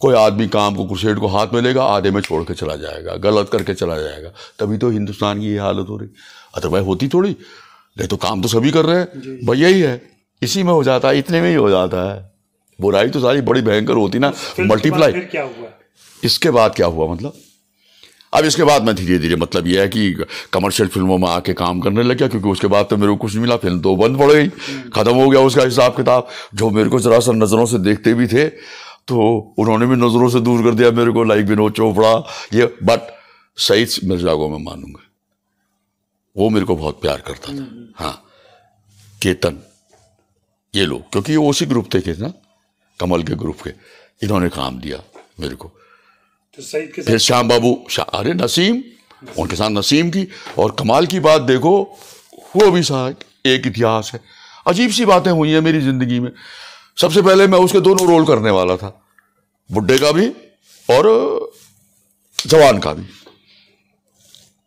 कोई आदमी काम को कुर्सेट को हाथ में लेगा आधे में छोड़ के चला जाएगा गलत करके चला जाएगा तभी तो हिंदुस्तान की ये हालत हो रही अदरवाइज होती थोड़ी नहीं तो काम तो सभी कर रहे हैं भाई यही है इसी में हो जाता है इतने में ही हो जाता है बुराई तो सारी बड़ी भयंकर होती ना मल्टीप्लाई तो इसके बाद क्या हुआ मतलब अब इसके बाद मैं धीरे धीरे मतलब यह है कि कमर्शियल फिल्मों में आके काम करने लग गया क्योंकि उसके बाद तो मेरे को कुछ नहीं मिला फिल्म तो बंद पड़ गई ख़त्म हो गया उसका हिसाब किताब जो मेरे को ज़रा सा नज़रों से देखते भी थे तो उन्होंने भी नज़रों से दूर कर दिया मेरे को लाइक विनोद चोपड़ा ये बट सही मिर्जा को मैं मानूंगा वो मेरे को बहुत प्यार करता था हम्म, हम्म। हाँ केतन ये लोग क्योंकि ये उसी ग्रुप थे के ना कमल के ग्रुप के इन्होंने काम दिया मेरे को तो फिर श्याम बाबू अरे नसीम, नसीम उनके साथ नसीम की और कमाल की बात देखो वो भी साहब एक इतिहास है अजीब सी बातें हुई हैं मेरी ज़िंदगी में सबसे पहले मैं उसके दोनों रोल करने वाला था बुढ़े का भी और जवान का भी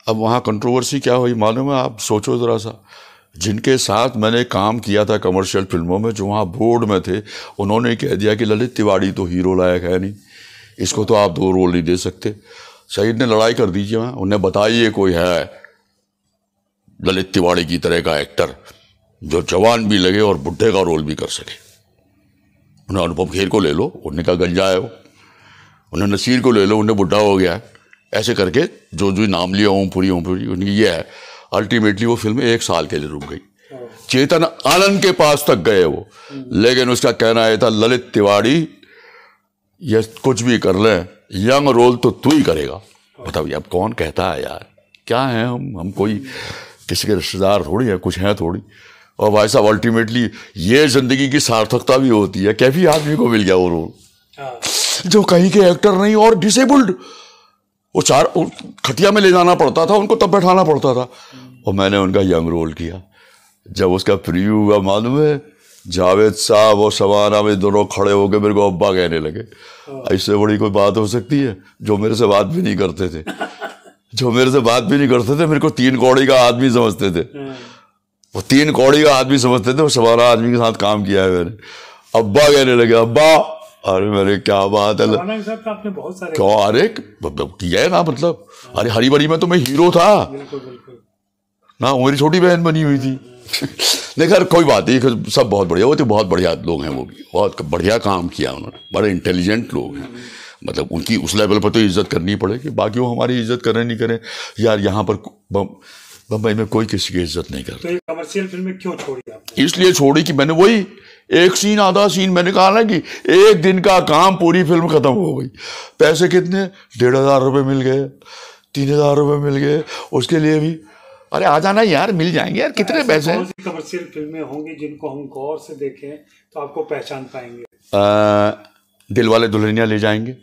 अब वहाँ कंट्रोवर्सी क्या हुई मालूम है आप सोचो ज़रा सा जिनके साथ मैंने काम किया था कमर्शियल फिल्मों में जो वहाँ बोर्ड में थे उन्होंने कह दिया कि ललित तिवाड़ी तो हीरो लायक है नहीं इसको तो आप दो रोल नहीं दे सकते शहीद ने लड़ाई कर दीजिए वहाँ उन्हें बताइए कोई है ललित तिवाड़ी की तरह का एक्टर जो जवान भी लगे और बुढ़े का रोल भी कर सके उन्हें अनुपम खेर को ले लो उन्हें कहा गंजा है वो उन्हें नसीर को ले लो उन्हें बुढ़ा हो गया है ऐसे करके जो जो नाम लिया पूरी ओम पूरी उनकी ये है अल्टीमेटली वो फिल्म एक साल के लिए रुक गई चेतन आनंद के पास तक गए वो हम्म। लेकिन उसका कहना यह था ललित तिवाड़ी ये कुछ भी कर लें यंग रोल तो तू ही करेगा बताओ अब कौन कहता है यार क्या है हम हम कोई किसी के रिश्तेदार थोड़ी है कुछ हैं थोड़ी और भाई साहब अल्टीमेटली ये जिंदगी की सार्थकता भी होती है कैफी आदमी को मिल गया वो रोल हाँ। जो कहीं के एक्टर नहीं और डिसेबल्ड वो चार खटिया में ले जाना पड़ता था उनको तब बैठाना पड़ता था और मैंने उनका यंग रोल किया जब उसका प्रीव्यू हुआ मालूम है जावेद साहब और समाना में दोनों खड़े होके मेरे को अब्बा कहने लगे हाँ। ऐसे बड़ी कोई बात हो सकती है जो मेरे से बात भी नहीं करते थे जो मेरे से बात भी नहीं करते थे मेरे को तीन कौड़ी का आदमी समझते थे हाँ। वो तीन कौड़ी का आदमी समझते थे वो समाना आदमी के साथ काम किया है मैंने अब्बा कहने लगे अब्बा अरे मेरे क्या बात है तो क्यों अरे मतलब किया है ना मतलब हाँ। अरे हरी भरी में तो मैं हीरो था ना मेरी छोटी बहन बनी हुई थी नहीं खैर कोई बात नहीं सब बहुत बढ़िया वो तो बहुत बढ़िया लोग हैं वो भी बहुत बढ़िया काम किया उन्होंने बड़े इंटेलिजेंट लोग हैं मतलब उनकी उस लेवल पर तो इज्जत करनी पड़ेगी बाकी वो हमारी इज्जत करें नहीं करें यार यहाँ पर बम्बई में कोई किसी की इज्जत नहीं करता तो कमर्शियल क्यों छोड़ी इसलिए छोड़ी कि मैंने वही एक सीन आधा सीन मैंने कहा ना कि एक दिन का काम पूरी फिल्म ख़त्म हो गई पैसे कितने डेढ़ हज़ार रुपये मिल गए तीन हज़ार रुपये मिल गए उसके लिए भी अरे आ जाना यार मिल जाएंगे यार कितने पैसे हैं कमर्शियल फिल्में होंगी जिनको हम गौर से देखें तो आपको पहचान पाएंगे दिल वाले दुल्हनिया ले जाएंगे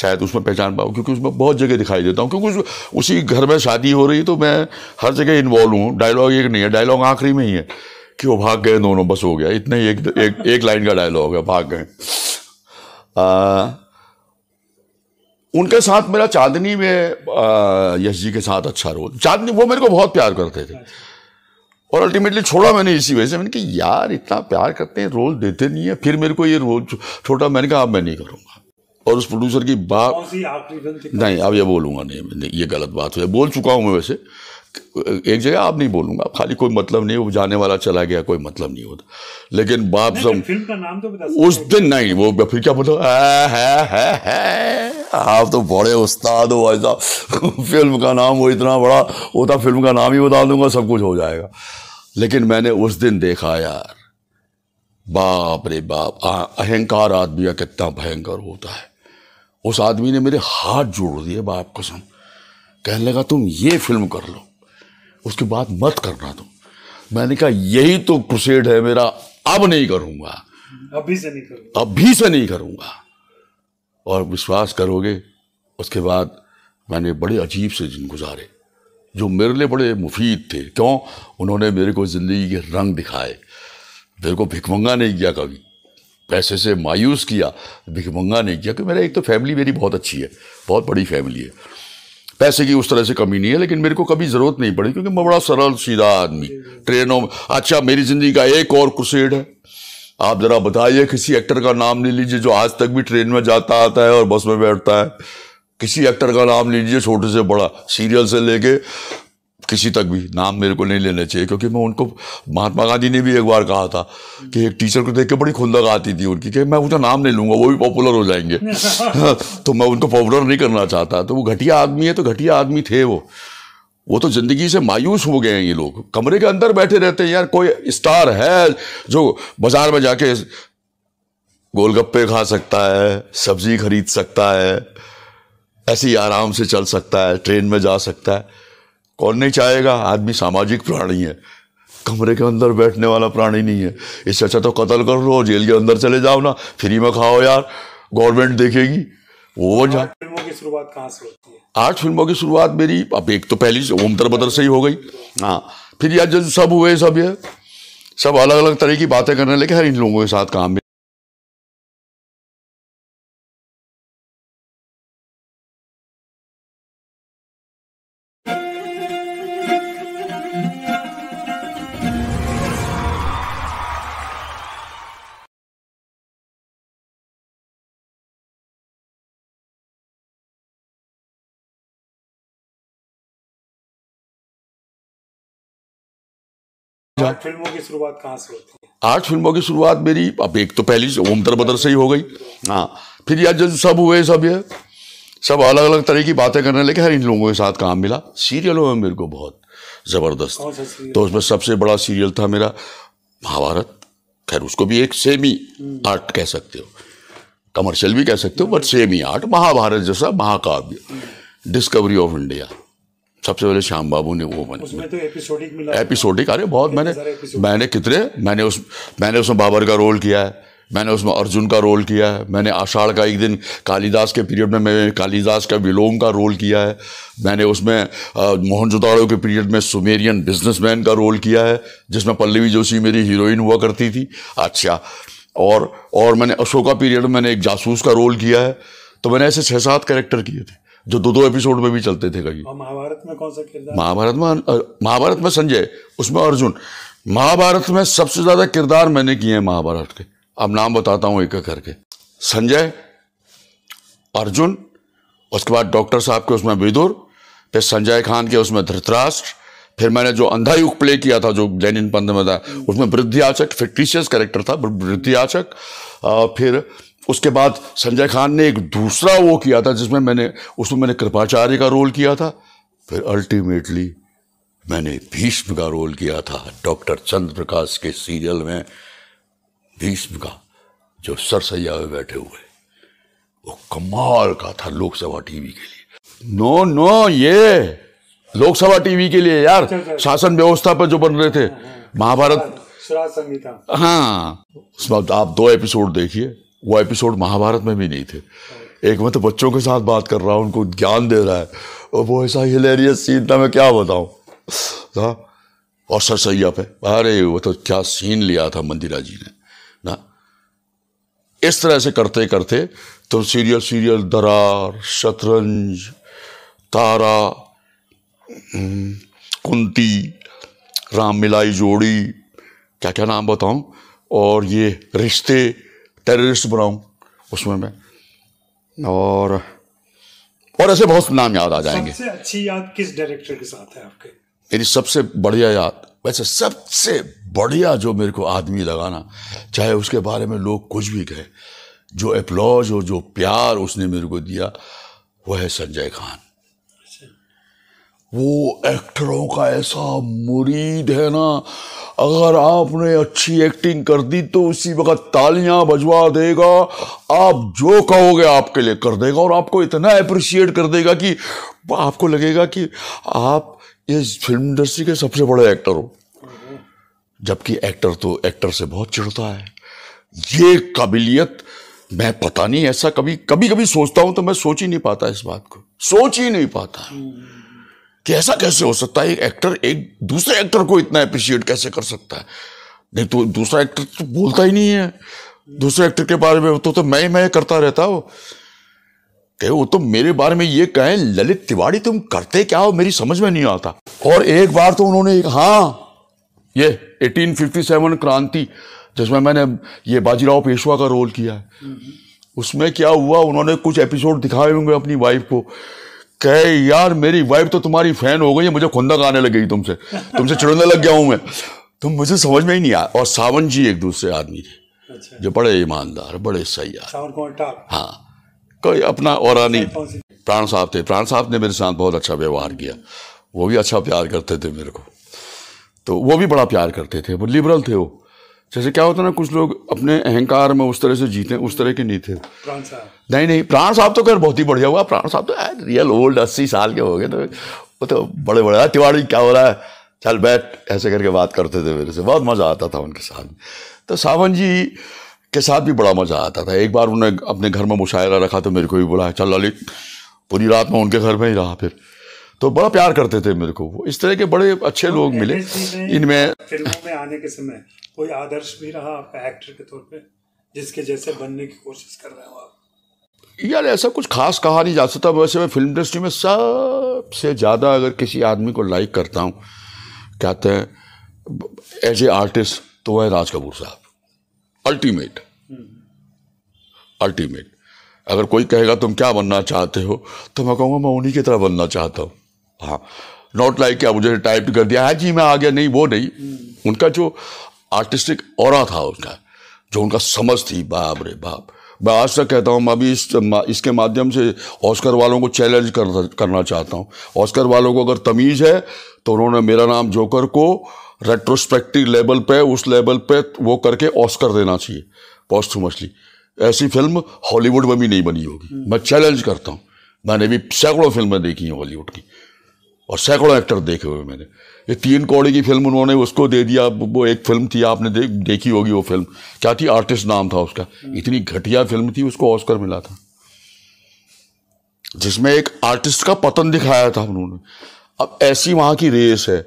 शायद उसमें पहचान पाऊँ क्योंकि उसमें बहुत जगह दिखाई देता हूँ क्योंकि उसी घर में शादी हो रही तो मैं हर जगह इन्वॉल्व हूँ डायलॉग एक नहीं है डायलॉग आखिरी में ही है कि वो भाग गए दोनों बस हो गया इतने एक एक, एक लाइन का डायलॉग है भाग गए उनके साथ मेरा चांदनी में यश जी के साथ अच्छा रोल चांदनी वो मेरे को बहुत प्यार करते थे और अल्टीमेटली छोड़ा मैंने इसी वजह से मैंने कहा यार इतना प्यार करते हैं रोल देते नहीं है फिर मेरे को ये रोल छोटा मैंने कहा अब मैं नहीं करूँगा और उस प्रोड्यूसर की बात नहीं अब ये बोलूँगा नहीं ये गलत बात है बोल चुका हूँ मैं वैसे एक जगह आप नहीं बोलूंगा खाली कोई मतलब नहीं वो जाने वाला चला गया कोई मतलब नहीं होता लेकिन बाप सब तो फिल्म का नाम तो बता उस दिन नहीं वो फिर क्या मतलब है है है आप तो बड़े उस्ताद हो ऐसा [LAUGHS] फिल्म का नाम वो इतना बड़ा होता तो फिल्म का नाम ही बता दूंगा सब कुछ हो जाएगा लेकिन मैंने उस दिन देखा यार बाप रे बाप अहंकार आदमी का कितना भयंकर होता है उस आदमी ने मेरे हाथ जोड़ दिए बाप कसम कहने लगा तुम ये फिल्म कर लो उसके बाद मत करना तुम मैंने कहा यही तो कुशेड है मेरा अब नहीं करूँगा अभी से नहीं करूंगा अभी से नहीं करूँगा और विश्वास करोगे उसके बाद मैंने बड़े अजीब से दिन गुजारे जो मेरे लिए बड़े मुफीद थे क्यों उन्होंने मेरे को ज़िंदगी के रंग दिखाए मेरे को भिकमंगा नहीं किया कभी पैसे से मायूस किया भिकमंगा नहीं किया कि मेरा एक तो फैमिली मेरी बहुत अच्छी है बहुत बड़ी फैमिली है पैसे की उस तरह से कमी नहीं है लेकिन मेरे को कभी ज़रूरत नहीं पड़ी क्योंकि मैं बड़ा सरल सीधा आदमी ट्रेनों में अच्छा मेरी ज़िंदगी का एक और क्रुसेड है आप ज़रा बताइए किसी एक्टर का नाम ले लीजिए जो आज तक भी ट्रेन में जाता आता है और बस में बैठता है किसी एक्टर का नाम लीजिए छोटे से बड़ा सीरियल से लेके किसी तक भी नाम मेरे को नहीं लेना चाहिए क्योंकि मैं उनको महात्मा गांधी ने भी एक बार कहा था कि एक टीचर को देख के बड़ी खुंदक आती थी उनकी कि मैं उनका नाम नहीं लूंगा वो भी पॉपुलर हो जाएंगे [LAUGHS] [LAUGHS] तो मैं उनको पॉपुलर नहीं करना चाहता तो वो घटिया आदमी है तो घटिया आदमी थे वो वो तो ज़िंदगी से मायूस हो गए हैं ये लोग कमरे के अंदर बैठे रहते हैं यार कोई स्टार है जो बाज़ार में जाके गोलगप्पे खा सकता है सब्जी खरीद सकता है ऐसे ही आराम से चल सकता है ट्रेन में जा सकता है कौन नहीं चाहेगा आदमी सामाजिक प्राणी है कमरे के अंदर बैठने वाला प्राणी नहीं है इससे अच्छा तो कत्ल कर लो जेल के अंदर चले जाओ ना फ्री में खाओ यार गवर्नमेंट देखेगी वो जाए फिल्मों की शुरुआत कहाँ से होती है आठ फिल्मों की शुरुआत मेरी अब एक तो पहली ओमतर बदर से ही हो गई हाँ फिर यार जब सब हुए सब ये सब अलग अलग तरह की बातें करने लगे हर इन लोगों के साथ काम आठ फिल्मों की शुरुआत कहाँ से होती है आठ फिल्मों की शुरुआत मेरी अब एक तो पहली ओमतर बदर से ही हो गई हाँ फिर यार जब सब हुए सब ये सब अलग अलग तरह की बातें करने लगे हर इन लोगों के साथ काम मिला सीरियलों में मेरे को बहुत ज़बरदस्त तो उसमें सबसे बड़ा सीरियल था मेरा महाभारत खैर उसको भी एक सेमी आर्ट कह सकते हो कमर्शियल भी कह सकते हो बट सेमी आर्ट महाभारत जैसा महाकाव्य डिस्कवरी ऑफ इंडिया सबसे पहले श्याम बाबू ने वो बने उसमें तो एपिसोडिक मिला एपिसोडिक अरे बहुत मैंने मैंने कितने मैंने उस मैंने उसमें बाबर का रोल किया है मैंने उसमें अर्जुन का रोल किया है मैंने आषाढ़ का एक दिन कालिदास के पीरियड में मैंने कालिदास का विलोम का रोल किया है मैंने उसमें मोहन जोताड़ो के पीरियड में सुमेरियन बिजनेसमैन का रोल किया है जिसमें पल्लवी जोशी मेरी हीरोइन हुआ करती थी अच्छा और और मैंने अशोका पीरियड में मैंने एक जासूस का रोल किया है तो मैंने ऐसे छः सात कैरेक्टर किए थे जो दो दो एपिसोड में भी चलते थे कहीं महाभारत में कौन सा किरदार महाभारत में महाभारत में संजय उसमें अर्जुन महाभारत में सबसे ज़्यादा किरदार मैंने किए हैं महाभारत के अब नाम बताता हूं एक एक करके संजय अर्जुन उसके बाद डॉक्टर साहब के उसमें विदुर फिर संजय खान के उसमें धृतराष्ट्र फिर मैंने जो अंधा युग प्ले किया था जो लेनिन पंथ में था उसमें वृद्धि आचक फिक्टिशियस कैरेक्टर था वृद्धि आचक फिर उसके बाद संजय खान ने एक दूसरा वो किया था जिसमें मैंने उसमें मैंने कृपाचार्य का रोल किया था फिर अल्टीमेटली मैंने भीष्म का रोल किया था डॉक्टर चंद्र प्रकाश के सीरियल में भीष्म का जो सरसैया में बैठे हुए वो कमाल का था लोकसभा टीवी के लिए नो नो ये लोकसभा टीवी के लिए यार अच्छा, अच्छा। शासन व्यवस्था पर जो बन रहे थे हाँ, हाँ। महाभारत हाँ उस वक्त आप दो एपिसोड देखिए वो एपिसोड महाभारत में भी नहीं थे एक मैं तो बच्चों के साथ बात कर रहा हूँ उनको ज्ञान दे रहा है और वो ऐसा हिलेरियस सीन था मैं क्या बताऊँ हाँ और सैया पे अरे वो तो क्या सीन लिया था मंदिरा जी ने ना इस तरह से करते करते तो सीरियल सीरियल दरार शतरंज तारा कुंती राम मिलाई जोड़ी क्या क्या नाम बताऊं और ये रिश्ते टेररिस्ट बनाऊं उसमें मैं और और ऐसे बहुत नाम याद आ जाएंगे सबसे अच्छी याद किस डायरेक्टर के साथ है आपके मेरी सबसे बढ़िया याद वैसे सबसे बढ़िया जो मेरे को आदमी लगा ना चाहे उसके बारे में लोग कुछ भी कहें जो अप्लॉज और जो प्यार उसने मेरे को दिया वह है संजय खान अच्छा। वो एक्टरों का ऐसा मुरीद है ना अगर आपने अच्छी एक्टिंग कर दी तो उसी वक्त तालियां बजवा देगा आप जो कहोगे आपके लिए कर देगा और आपको इतना अप्रिशिएट कर देगा कि आपको लगेगा कि आप इस फिल्म इंडस्ट्री के सबसे बड़े एक्टर हो जबकि एक्टर तो एक्टर से बहुत चिड़ता है ये काबिलियत मैं पता नहीं ऐसा कभी कभी कभी सोचता हूं तो मैं सोच ही नहीं पाता इस बात को सोच ही नहीं पाता कि ऐसा कैसे हो सकता है एक एक्टर एक दूसरे एक्टर को इतना अप्रिशिएट कैसे कर सकता है नहीं तो दूसरा एक्टर तो बोलता ही नहीं है दूसरे एक्टर के बारे में तो, तो मैं मैं करता रहता हूँ कहे वो तो मेरे बारे में ये कहें ललित तिवारी तुम करते क्या हो मेरी समझ में नहीं आता और एक बार तो उन्होंने हाँ ये 1857 क्रांति जिसमें मैंने ये बाजीराव पेशवा का रोल किया है हम्म। उसमें क्या हुआ उन्होंने कुछ एपिसोड दिखाए होंगे अपनी वाइफ को कहे यार मेरी वाइफ तो तुम्हारी फैन हो गई है मुझे खुंदा आने लग गई तुमसे तुमसे चिड़ने लग गया हूँ मैं तो मुझे समझ में ही नहीं आया और सावन जी एक दूसरे आदमी थे अच्छा। जो बड़े ईमानदार बड़े सही हाँ कोई अपना और अच्छा, नहीं प्राण साहब थे प्राण साहब ने मेरे साथ बहुत अच्छा व्यवहार किया वो भी अच्छा प्यार करते थे मेरे को तो वो भी बड़ा प्यार करते थे वो लिबरल थे वो जैसे क्या होता है ना कुछ लोग अपने अहंकार में उस तरह से जीते उस तरह के नहीं थे नहीं नहीं प्राण साहब तो खैर बहुत ही बढ़िया हुआ प्राण साहब तो रियल ओल्ड अस्सी साल के हो गए तो वो तो बड़े बड़े तिवाड़ी क्या हो रहा है चल बैठ ऐसे करके बात करते थे मेरे से बहुत मज़ा आता था उनके साथ तो सावन जी के साथ भी बड़ा मज़ा आता था एक बार उन्होंने अपने घर में मुशायरा रखा तो मेरे को भी बुलाया चल ललित पूरी रात में उनके घर में ही रहा फिर तो बड़ा प्यार करते थे मेरे को इस तरह के बड़े अच्छे तो लोग मिले इनमें फिल्मों में आने के समय कोई आदर्श भी रहा आपका एक्टर के तौर पे जिसके जैसे बनने की कोशिश कर रहे हो आप यार ऐसा कुछ खास कहा नहीं जा सकता वैसे मैं फिल्म इंडस्ट्री में सबसे ज़्यादा अगर किसी आदमी को लाइक करता हूँ कहते हैं एज ए आर्टिस्ट तो वह राज कपूर साहब अल्टीमेट हम्म। अल्टीमेट अगर कोई कहेगा तुम क्या बनना चाहते हो तो मैं कहूँगा मैं उन्हीं की तरह बनना चाहता हूँ हाँ नॉट लाइक क्या मुझे टाइप कर दिया हाँ जी मैं आ गया नहीं वो नहीं हम्म। उनका जो आर्टिस्टिक और था उनका जो उनका समझ थी बाप रे बाप मैं आज तक कहता हूँ मैं अभी इस इसके माध्यम से ऑस्कर वालों को चैलेंज कर, करना चाहता हूँ ऑस्कर वालों को अगर तमीज़ है तो उन्होंने मेरा नाम जोकर को रेट्रोस्पेक्टिव लेवल पे उस लेवल पे वो करके ऑस्कर देना चाहिए पॉस्टमसली ऐसी फिल्म हॉलीवुड में भी नहीं बनी होगी हम्म। मैं चैलेंज करता हूँ मैंने भी सैकड़ों फिल्में देखी हैं हॉलीवुड की और सैकड़ों एक्टर देखे हुए मैंने ये तीन कौड़ी की फिल्म उन्होंने उसको दे दिया वो एक फिल्म थी आपने दे, देखी होगी वो फिल्म क्या थी आर्टिस्ट नाम था उसका इतनी घटिया फिल्म थी उसको ऑस्कर मिला था जिसमें एक आर्टिस्ट का पतन दिखाया था उन्होंने अब ऐसी वहां की रेस है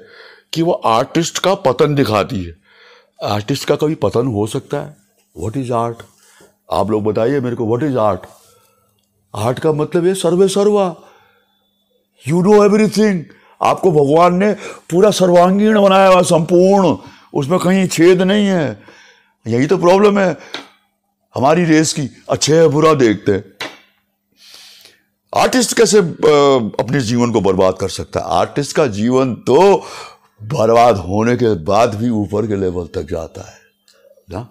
कि वो आर्टिस्ट का पतन दिखाती है आर्टिस्ट का कभी पतन हो सकता है व्हाट इज आर्ट आप लोग बताइए मेरे को व्हाट इज आर्ट आर्ट का मतलब है सर्वे सर्वा यू नो एवरीथिंग आपको भगवान ने पूरा सर्वांगीण बनाया हुआ संपूर्ण उसमें कहीं छेद नहीं है यही तो प्रॉब्लम है हमारी रेस की अच्छे है बुरा देखते हैं आर्टिस्ट कैसे अपने जीवन को बर्बाद कर सकता है आर्टिस्ट का जीवन तो बर्बाद होने के बाद भी ऊपर के लेवल तक जाता है ना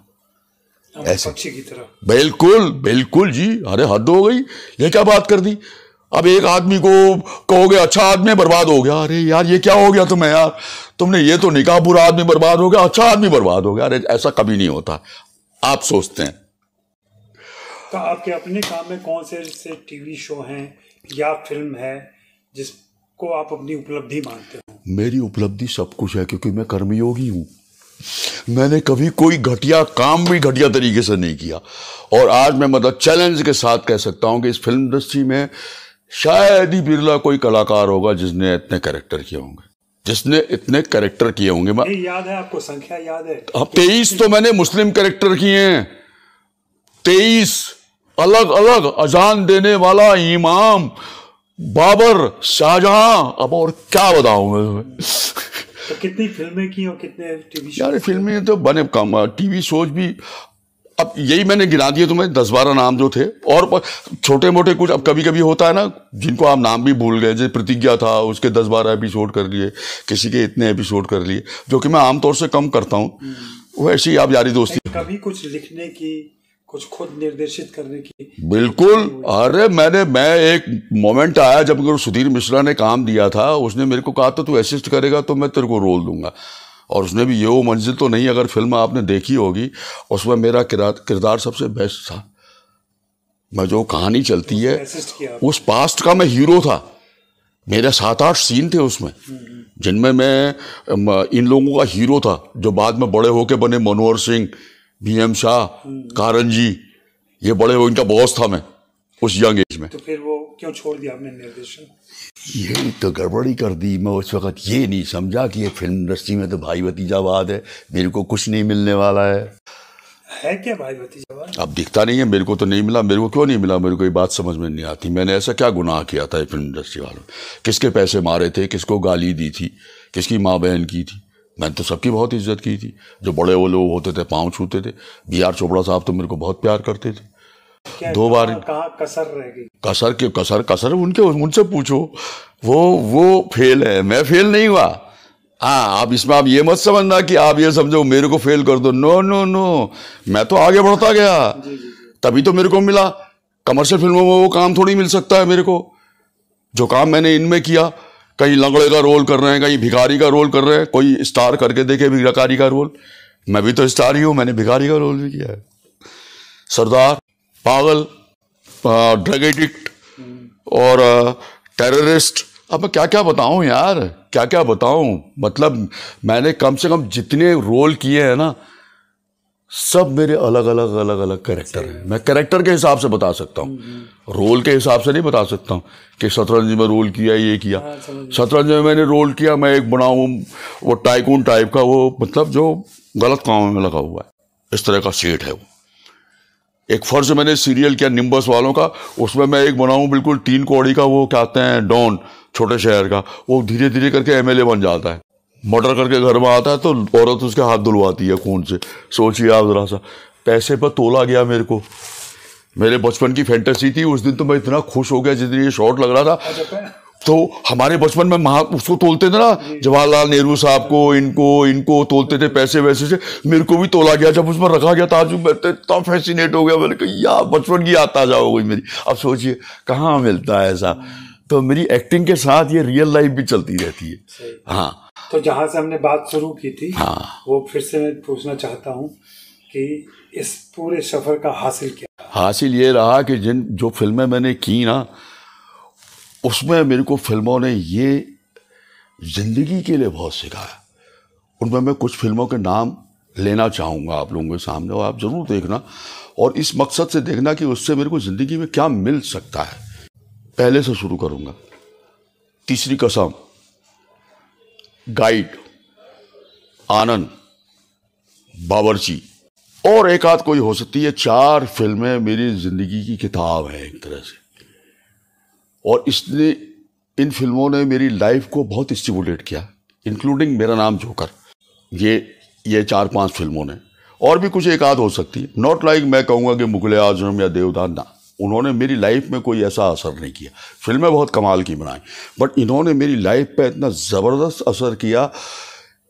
ऐसे की तरह बिल्कुल बिल्कुल जी अरे हद हो गई ये क्या बात कर दी अब एक आदमी को कहोगे अच्छा आदमी बर्बाद हो गया अरे यार ये क्या हो गया तुम्हें यार तुमने ये तो निकाह बुरा आदमी बर्बाद हो गया अच्छा आदमी बर्बाद हो गया अरे ऐसा कभी नहीं होता आप सोचते हैं तो आपके अपने काम में कौन से से टीवी शो हैं या फिल्म है जिसको आप अपनी उपलब्धि मानते हो मेरी उपलब्धि सब कुछ है क्योंकि मैं कर्मयोगी हूँ मैंने कभी कोई घटिया काम भी घटिया तरीके से नहीं किया और आज मैं मतलब चैलेंज के साथ कह सकता हूँ कि इस फिल्म इंडस्ट्री में शायद ही बिरला कोई कलाकार होगा जिसने इतने कैरेक्टर किए होंगे जिसने इतने कैरेक्टर किए होंगे मैं याद है आपको संख्या याद है तेईस तो मैंने मुस्लिम कैरेक्टर किए हैं तेईस अलग अलग अजान देने वाला इमाम बाबर शाहजहां अब और क्या बताऊं मैं तो कितनी फिल्में की और कितने टीवी यार फिल्में तो बने काम टीवी शोज भी अब यही मैंने गिना दिए तुम्हें दस बारह नाम जो थे और छोटे मोटे कुछ अब कभी कभी होता है ना जिनको आप नाम भी भूल गए जैसे प्रतिज्ञा था उसके दस बारह एपिसोड कर लिए किसी के इतने एपिसोड कर लिए जो कि मैं आमतौर से कम करता हूँ हम्म। वो ऐसी ही आप यारी दोस्ती कभी कुछ लिखने की कुछ खुद निर्देशित करने की बिल्कुल अरे मैंने मैं एक मोमेंट आया जब सुधीर मिश्रा ने काम दिया था उसने मेरे को कहा था तो तू असिस्ट करेगा तो मैं तेरे को रोल दूंगा और उसने भी ये वो मंजिल तो नहीं अगर फिल्म आपने देखी होगी उसमें मेरा किरदार सबसे बेस्ट था मैं जो कहानी चलती है उस पास्ट का मैं हीरो था मेरे सात आठ सीन थे उसमें जिनमें मैं इन लोगों का हीरो था जो बाद में बड़े होके बने मनोहर सिंह बी एम शाह कारण जी ये बड़े हो इनका बॉस था मैं उस यंग एज में तो फिर वो क्यों छोड़ दिया आपने निर्देशन ये तो गड़बड़ी कर दी मैं उस वक़्त ये नहीं समझा कि ये फिल्म इंडस्ट्री में तो भाई भतीजावाद है मेरे को कुछ नहीं मिलने वाला है है क्या भाई भतीजावाद अब दिखता नहीं है मेरे को तो नहीं मिला मेरे को क्यों नहीं मिला मेरे को ये बात समझ में नहीं आती मैंने ऐसा क्या गुनाह किया था फिल्म इंडस्ट्री वालों किसके पैसे मारे थे किसको गाली दी थी किसकी माँ बहन की थी मैंने तो सबकी बहुत इज्जत की थी जो बड़े वो लोग होते थे पाँव छूते थे बी आर चोपड़ा साहब तो मेरे को बहुत प्यार करते थे दो बार कसर रहेगी कसर के कसर कसर उनके उनसे पूछो वो वो फेल है मैं फेल नहीं हुआ हाँ आप इसमें आप ये मत समझना कि आप ये समझो मेरे को फेल कर दो नो नो नो मैं तो आगे बढ़ता गया तभी तो मेरे को मिला कमर्शियल फिल्मों में वो काम थोड़ी मिल सकता है मेरे को जो काम मैंने इनमें किया कहीं लंगड़े का रोल कर रहे हैं कहीं भिखारी का रोल कर रहे हैं कोई स्टार करके देखे भिखारी का रोल मैं भी तो स्टार ही हूँ मैंने भिखारी का रोल भी किया है सरदार पागल ड्रग एडिक्ट और टेररिस्ट अब मैं क्या क्या बताऊं यार क्या क्या बताऊं मतलब मैंने कम से कम जितने रोल किए हैं ना सब मेरे अलग अलग अलग अलग कैरेक्टर हैं मैं कैरेक्टर के हिसाब से बता सकता हूँ रोल के हिसाब से नहीं बता सकता हूँ कि शतरंज में रोल किया ये किया हाँ, शतरंज में मैंने रोल किया मैं एक बनाऊँ वो टाइकून टाइप का वो मतलब जो गलत कामों में लगा हुआ है इस तरह का सेट है वो एक फ़र्ज मैंने सीरियल किया निम्बस वालों का उसमें मैं एक बनाऊँ बिल्कुल तीन कौड़ी का वो क्या कहते हैं डॉन छोटे शहर का वो धीरे धीरे करके एम बन जाता है मर्डर करके घर में आता है तो औरत उसके हाथ धुलवाती है खून से सोचिए आप ज़रा सा पैसे पर तोला गया मेरे को मेरे बचपन की फैंटेसी थी उस दिन तो मैं इतना खुश हो गया जिस दिन ये शॉर्ट लग रहा था अच्छा, तो हमारे बचपन में महा उसको तोलते थे ना जवाहरलाल नेहरू साहब को इनको इनको तोलते थे पैसे वैसे से मेरे को भी तोला गया जब उसमें रखा गया ताजू बैठते तो फैसिनेट तो हो गया मैंने कहा यार बचपन की याद ताज़ा हो गई मेरी अब सोचिए कहाँ मिलता है ऐसा तो मेरी एक्टिंग के साथ ये रियल लाइफ भी चलती रहती है हाँ तो जहाँ से हमने बात शुरू की थी हाँ वो फिर से मैं पूछना चाहता हूँ कि इस पूरे सफ़र का हासिल क्या हासिल ये रहा कि जिन जो फिल्में मैंने की ना उसमें मेरे को फिल्मों ने ये ज़िंदगी के लिए बहुत सिखाया उनमें मैं कुछ फिल्मों के नाम लेना चाहूँगा आप लोगों के सामने और आप ज़रूर देखना और इस मकसद से देखना कि उससे मेरे को ज़िंदगी में क्या मिल सकता है पहले से शुरू करूँगा तीसरी कसम गाइड आनंद बाबरची और एक आध कोई हो सकती है चार फिल्में मेरी ज़िंदगी की किताब है एक तरह से और इसने इन फिल्मों ने मेरी लाइफ को बहुत स्टिमुलेट किया इंक्लूडिंग मेरा नाम जोकर ये ये चार पांच फिल्मों ने और भी कुछ एक आध हो सकती है नॉट लाइक मैं कहूँगा कि मुगल आजम या देवदान ना उन्होंने मेरी लाइफ में कोई ऐसा असर नहीं किया फिल्में बहुत कमाल की बनाई बट इन्होंने मेरी लाइफ पर इतना ज़बरदस्त असर किया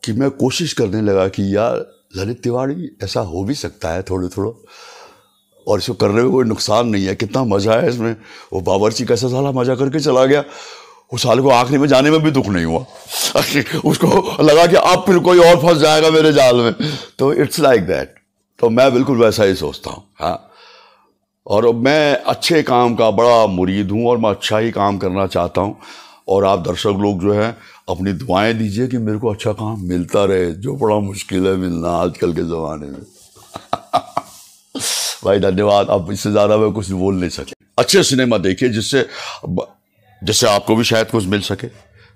कि मैं कोशिश करने लगा कि यार ललित तिवारी ऐसा हो भी सकता है थोड़े थोड़ा और इसको करने में कोई नुकसान नहीं है कितना मज़ा है इसमें वो बावर्ची कैसा साला मज़ा करके चला गया उस साल को आखिरी में जाने में भी दुख नहीं हुआ [LAUGHS] उसको लगा कि अब फिर कोई और फंस जाएगा मेरे जाल में तो इट्स लाइक दैट तो मैं बिल्कुल वैसा ही सोचता हूँ हाँ और मैं अच्छे काम का बड़ा मुरीद हूँ और मैं अच्छा ही काम करना चाहता हूँ और आप दर्शक लोग जो है अपनी दुआएं दीजिए कि मेरे को अच्छा काम मिलता रहे जो बड़ा मुश्किल है मिलना आजकल के ज़माने में भाई धन्यवाद अब इससे ज़्यादा मैं कुछ बोल नहीं सके अच्छे सिनेमा देखिए जिससे जिससे आपको भी शायद कुछ मिल सके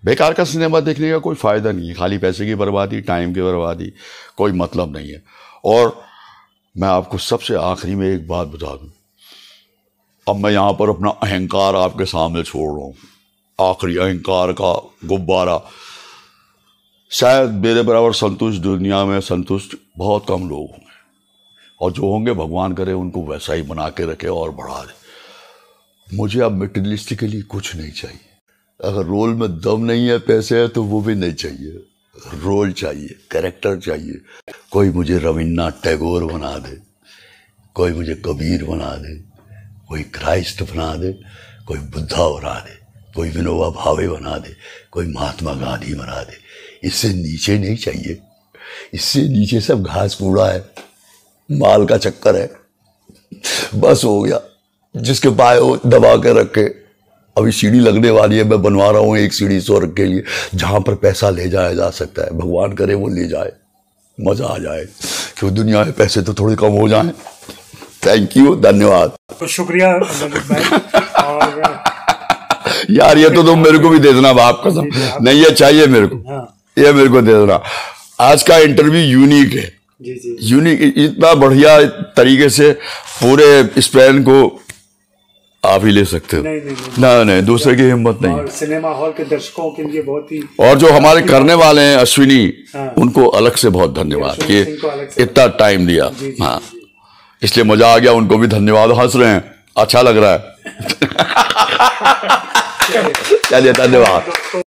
बेकार का सिनेमा देखने का कोई फ़ायदा नहीं है खाली पैसे की बर्बादी टाइम की बर्बादी कोई मतलब नहीं है और मैं आपको सबसे आखिरी में एक बात बता दूं अब मैं यहाँ पर अपना अहंकार आपके सामने छोड़ रहा हूँ आखिरी अहंकार का गुब्बारा शायद मेरे बराबर संतुष्ट दुनिया में संतुष्ट बहुत कम लोग हों और जो होंगे भगवान करे उनको वैसा ही बना के रखे और बढ़ा दे मुझे अब लिए कुछ नहीं चाहिए अगर रोल में दम नहीं है पैसे है तो वो भी नहीं चाहिए रोल चाहिए कैरेक्टर चाहिए कोई मुझे रविन्द्रनाथ टैगोर बना दे कोई मुझे कबीर बना दे कोई क्राइस्ट बना दे कोई बुद्धा बना दे कोई विनोबा भावे बना दे कोई महात्मा गांधी बना दे इससे नीचे नहीं चाहिए इससे नीचे सब घास कूड़ा है माल का चक्कर है बस हो गया जिसके पाए हो दबा के रखे अभी सीढ़ी लगने वाली है मैं बनवा रहा हूँ एक सीढ़ी रख के लिए जहाँ पर पैसा ले जाया जा सकता है भगवान करे वो ले जाए मज़ा आ जाए क्यों दुनिया में पैसे तो थोड़े कम हो जाए थैंक यू धन्यवाद तो शुक्रिया और [LAUGHS] यार ये तो तुम मेरे को भी दे देना बाप कसम नहीं ये चाहिए मेरे को हाँ। ये मेरे को दे देना आज का इंटरव्यू यूनिक है यूनिक इतना बढ़िया तरीके से पूरे स्पेन को आप ही ले सकते हो नहीं नहीं नहीं, नहीं, नहीं दूसरे की हिम्मत नहीं सिनेमा हॉल के दर्शकों के लिए बहुत ही और जो हमारे करने वाले हैं अश्विनी हाँ। उनको अलग से बहुत धन्यवाद कि इतना टाइम दिया जी, जी, हाँ इसलिए मजा आ गया उनको भी धन्यवाद हंस रहे हैं अच्छा लग रहा है [LAUGHS] चलिए धन्यवाद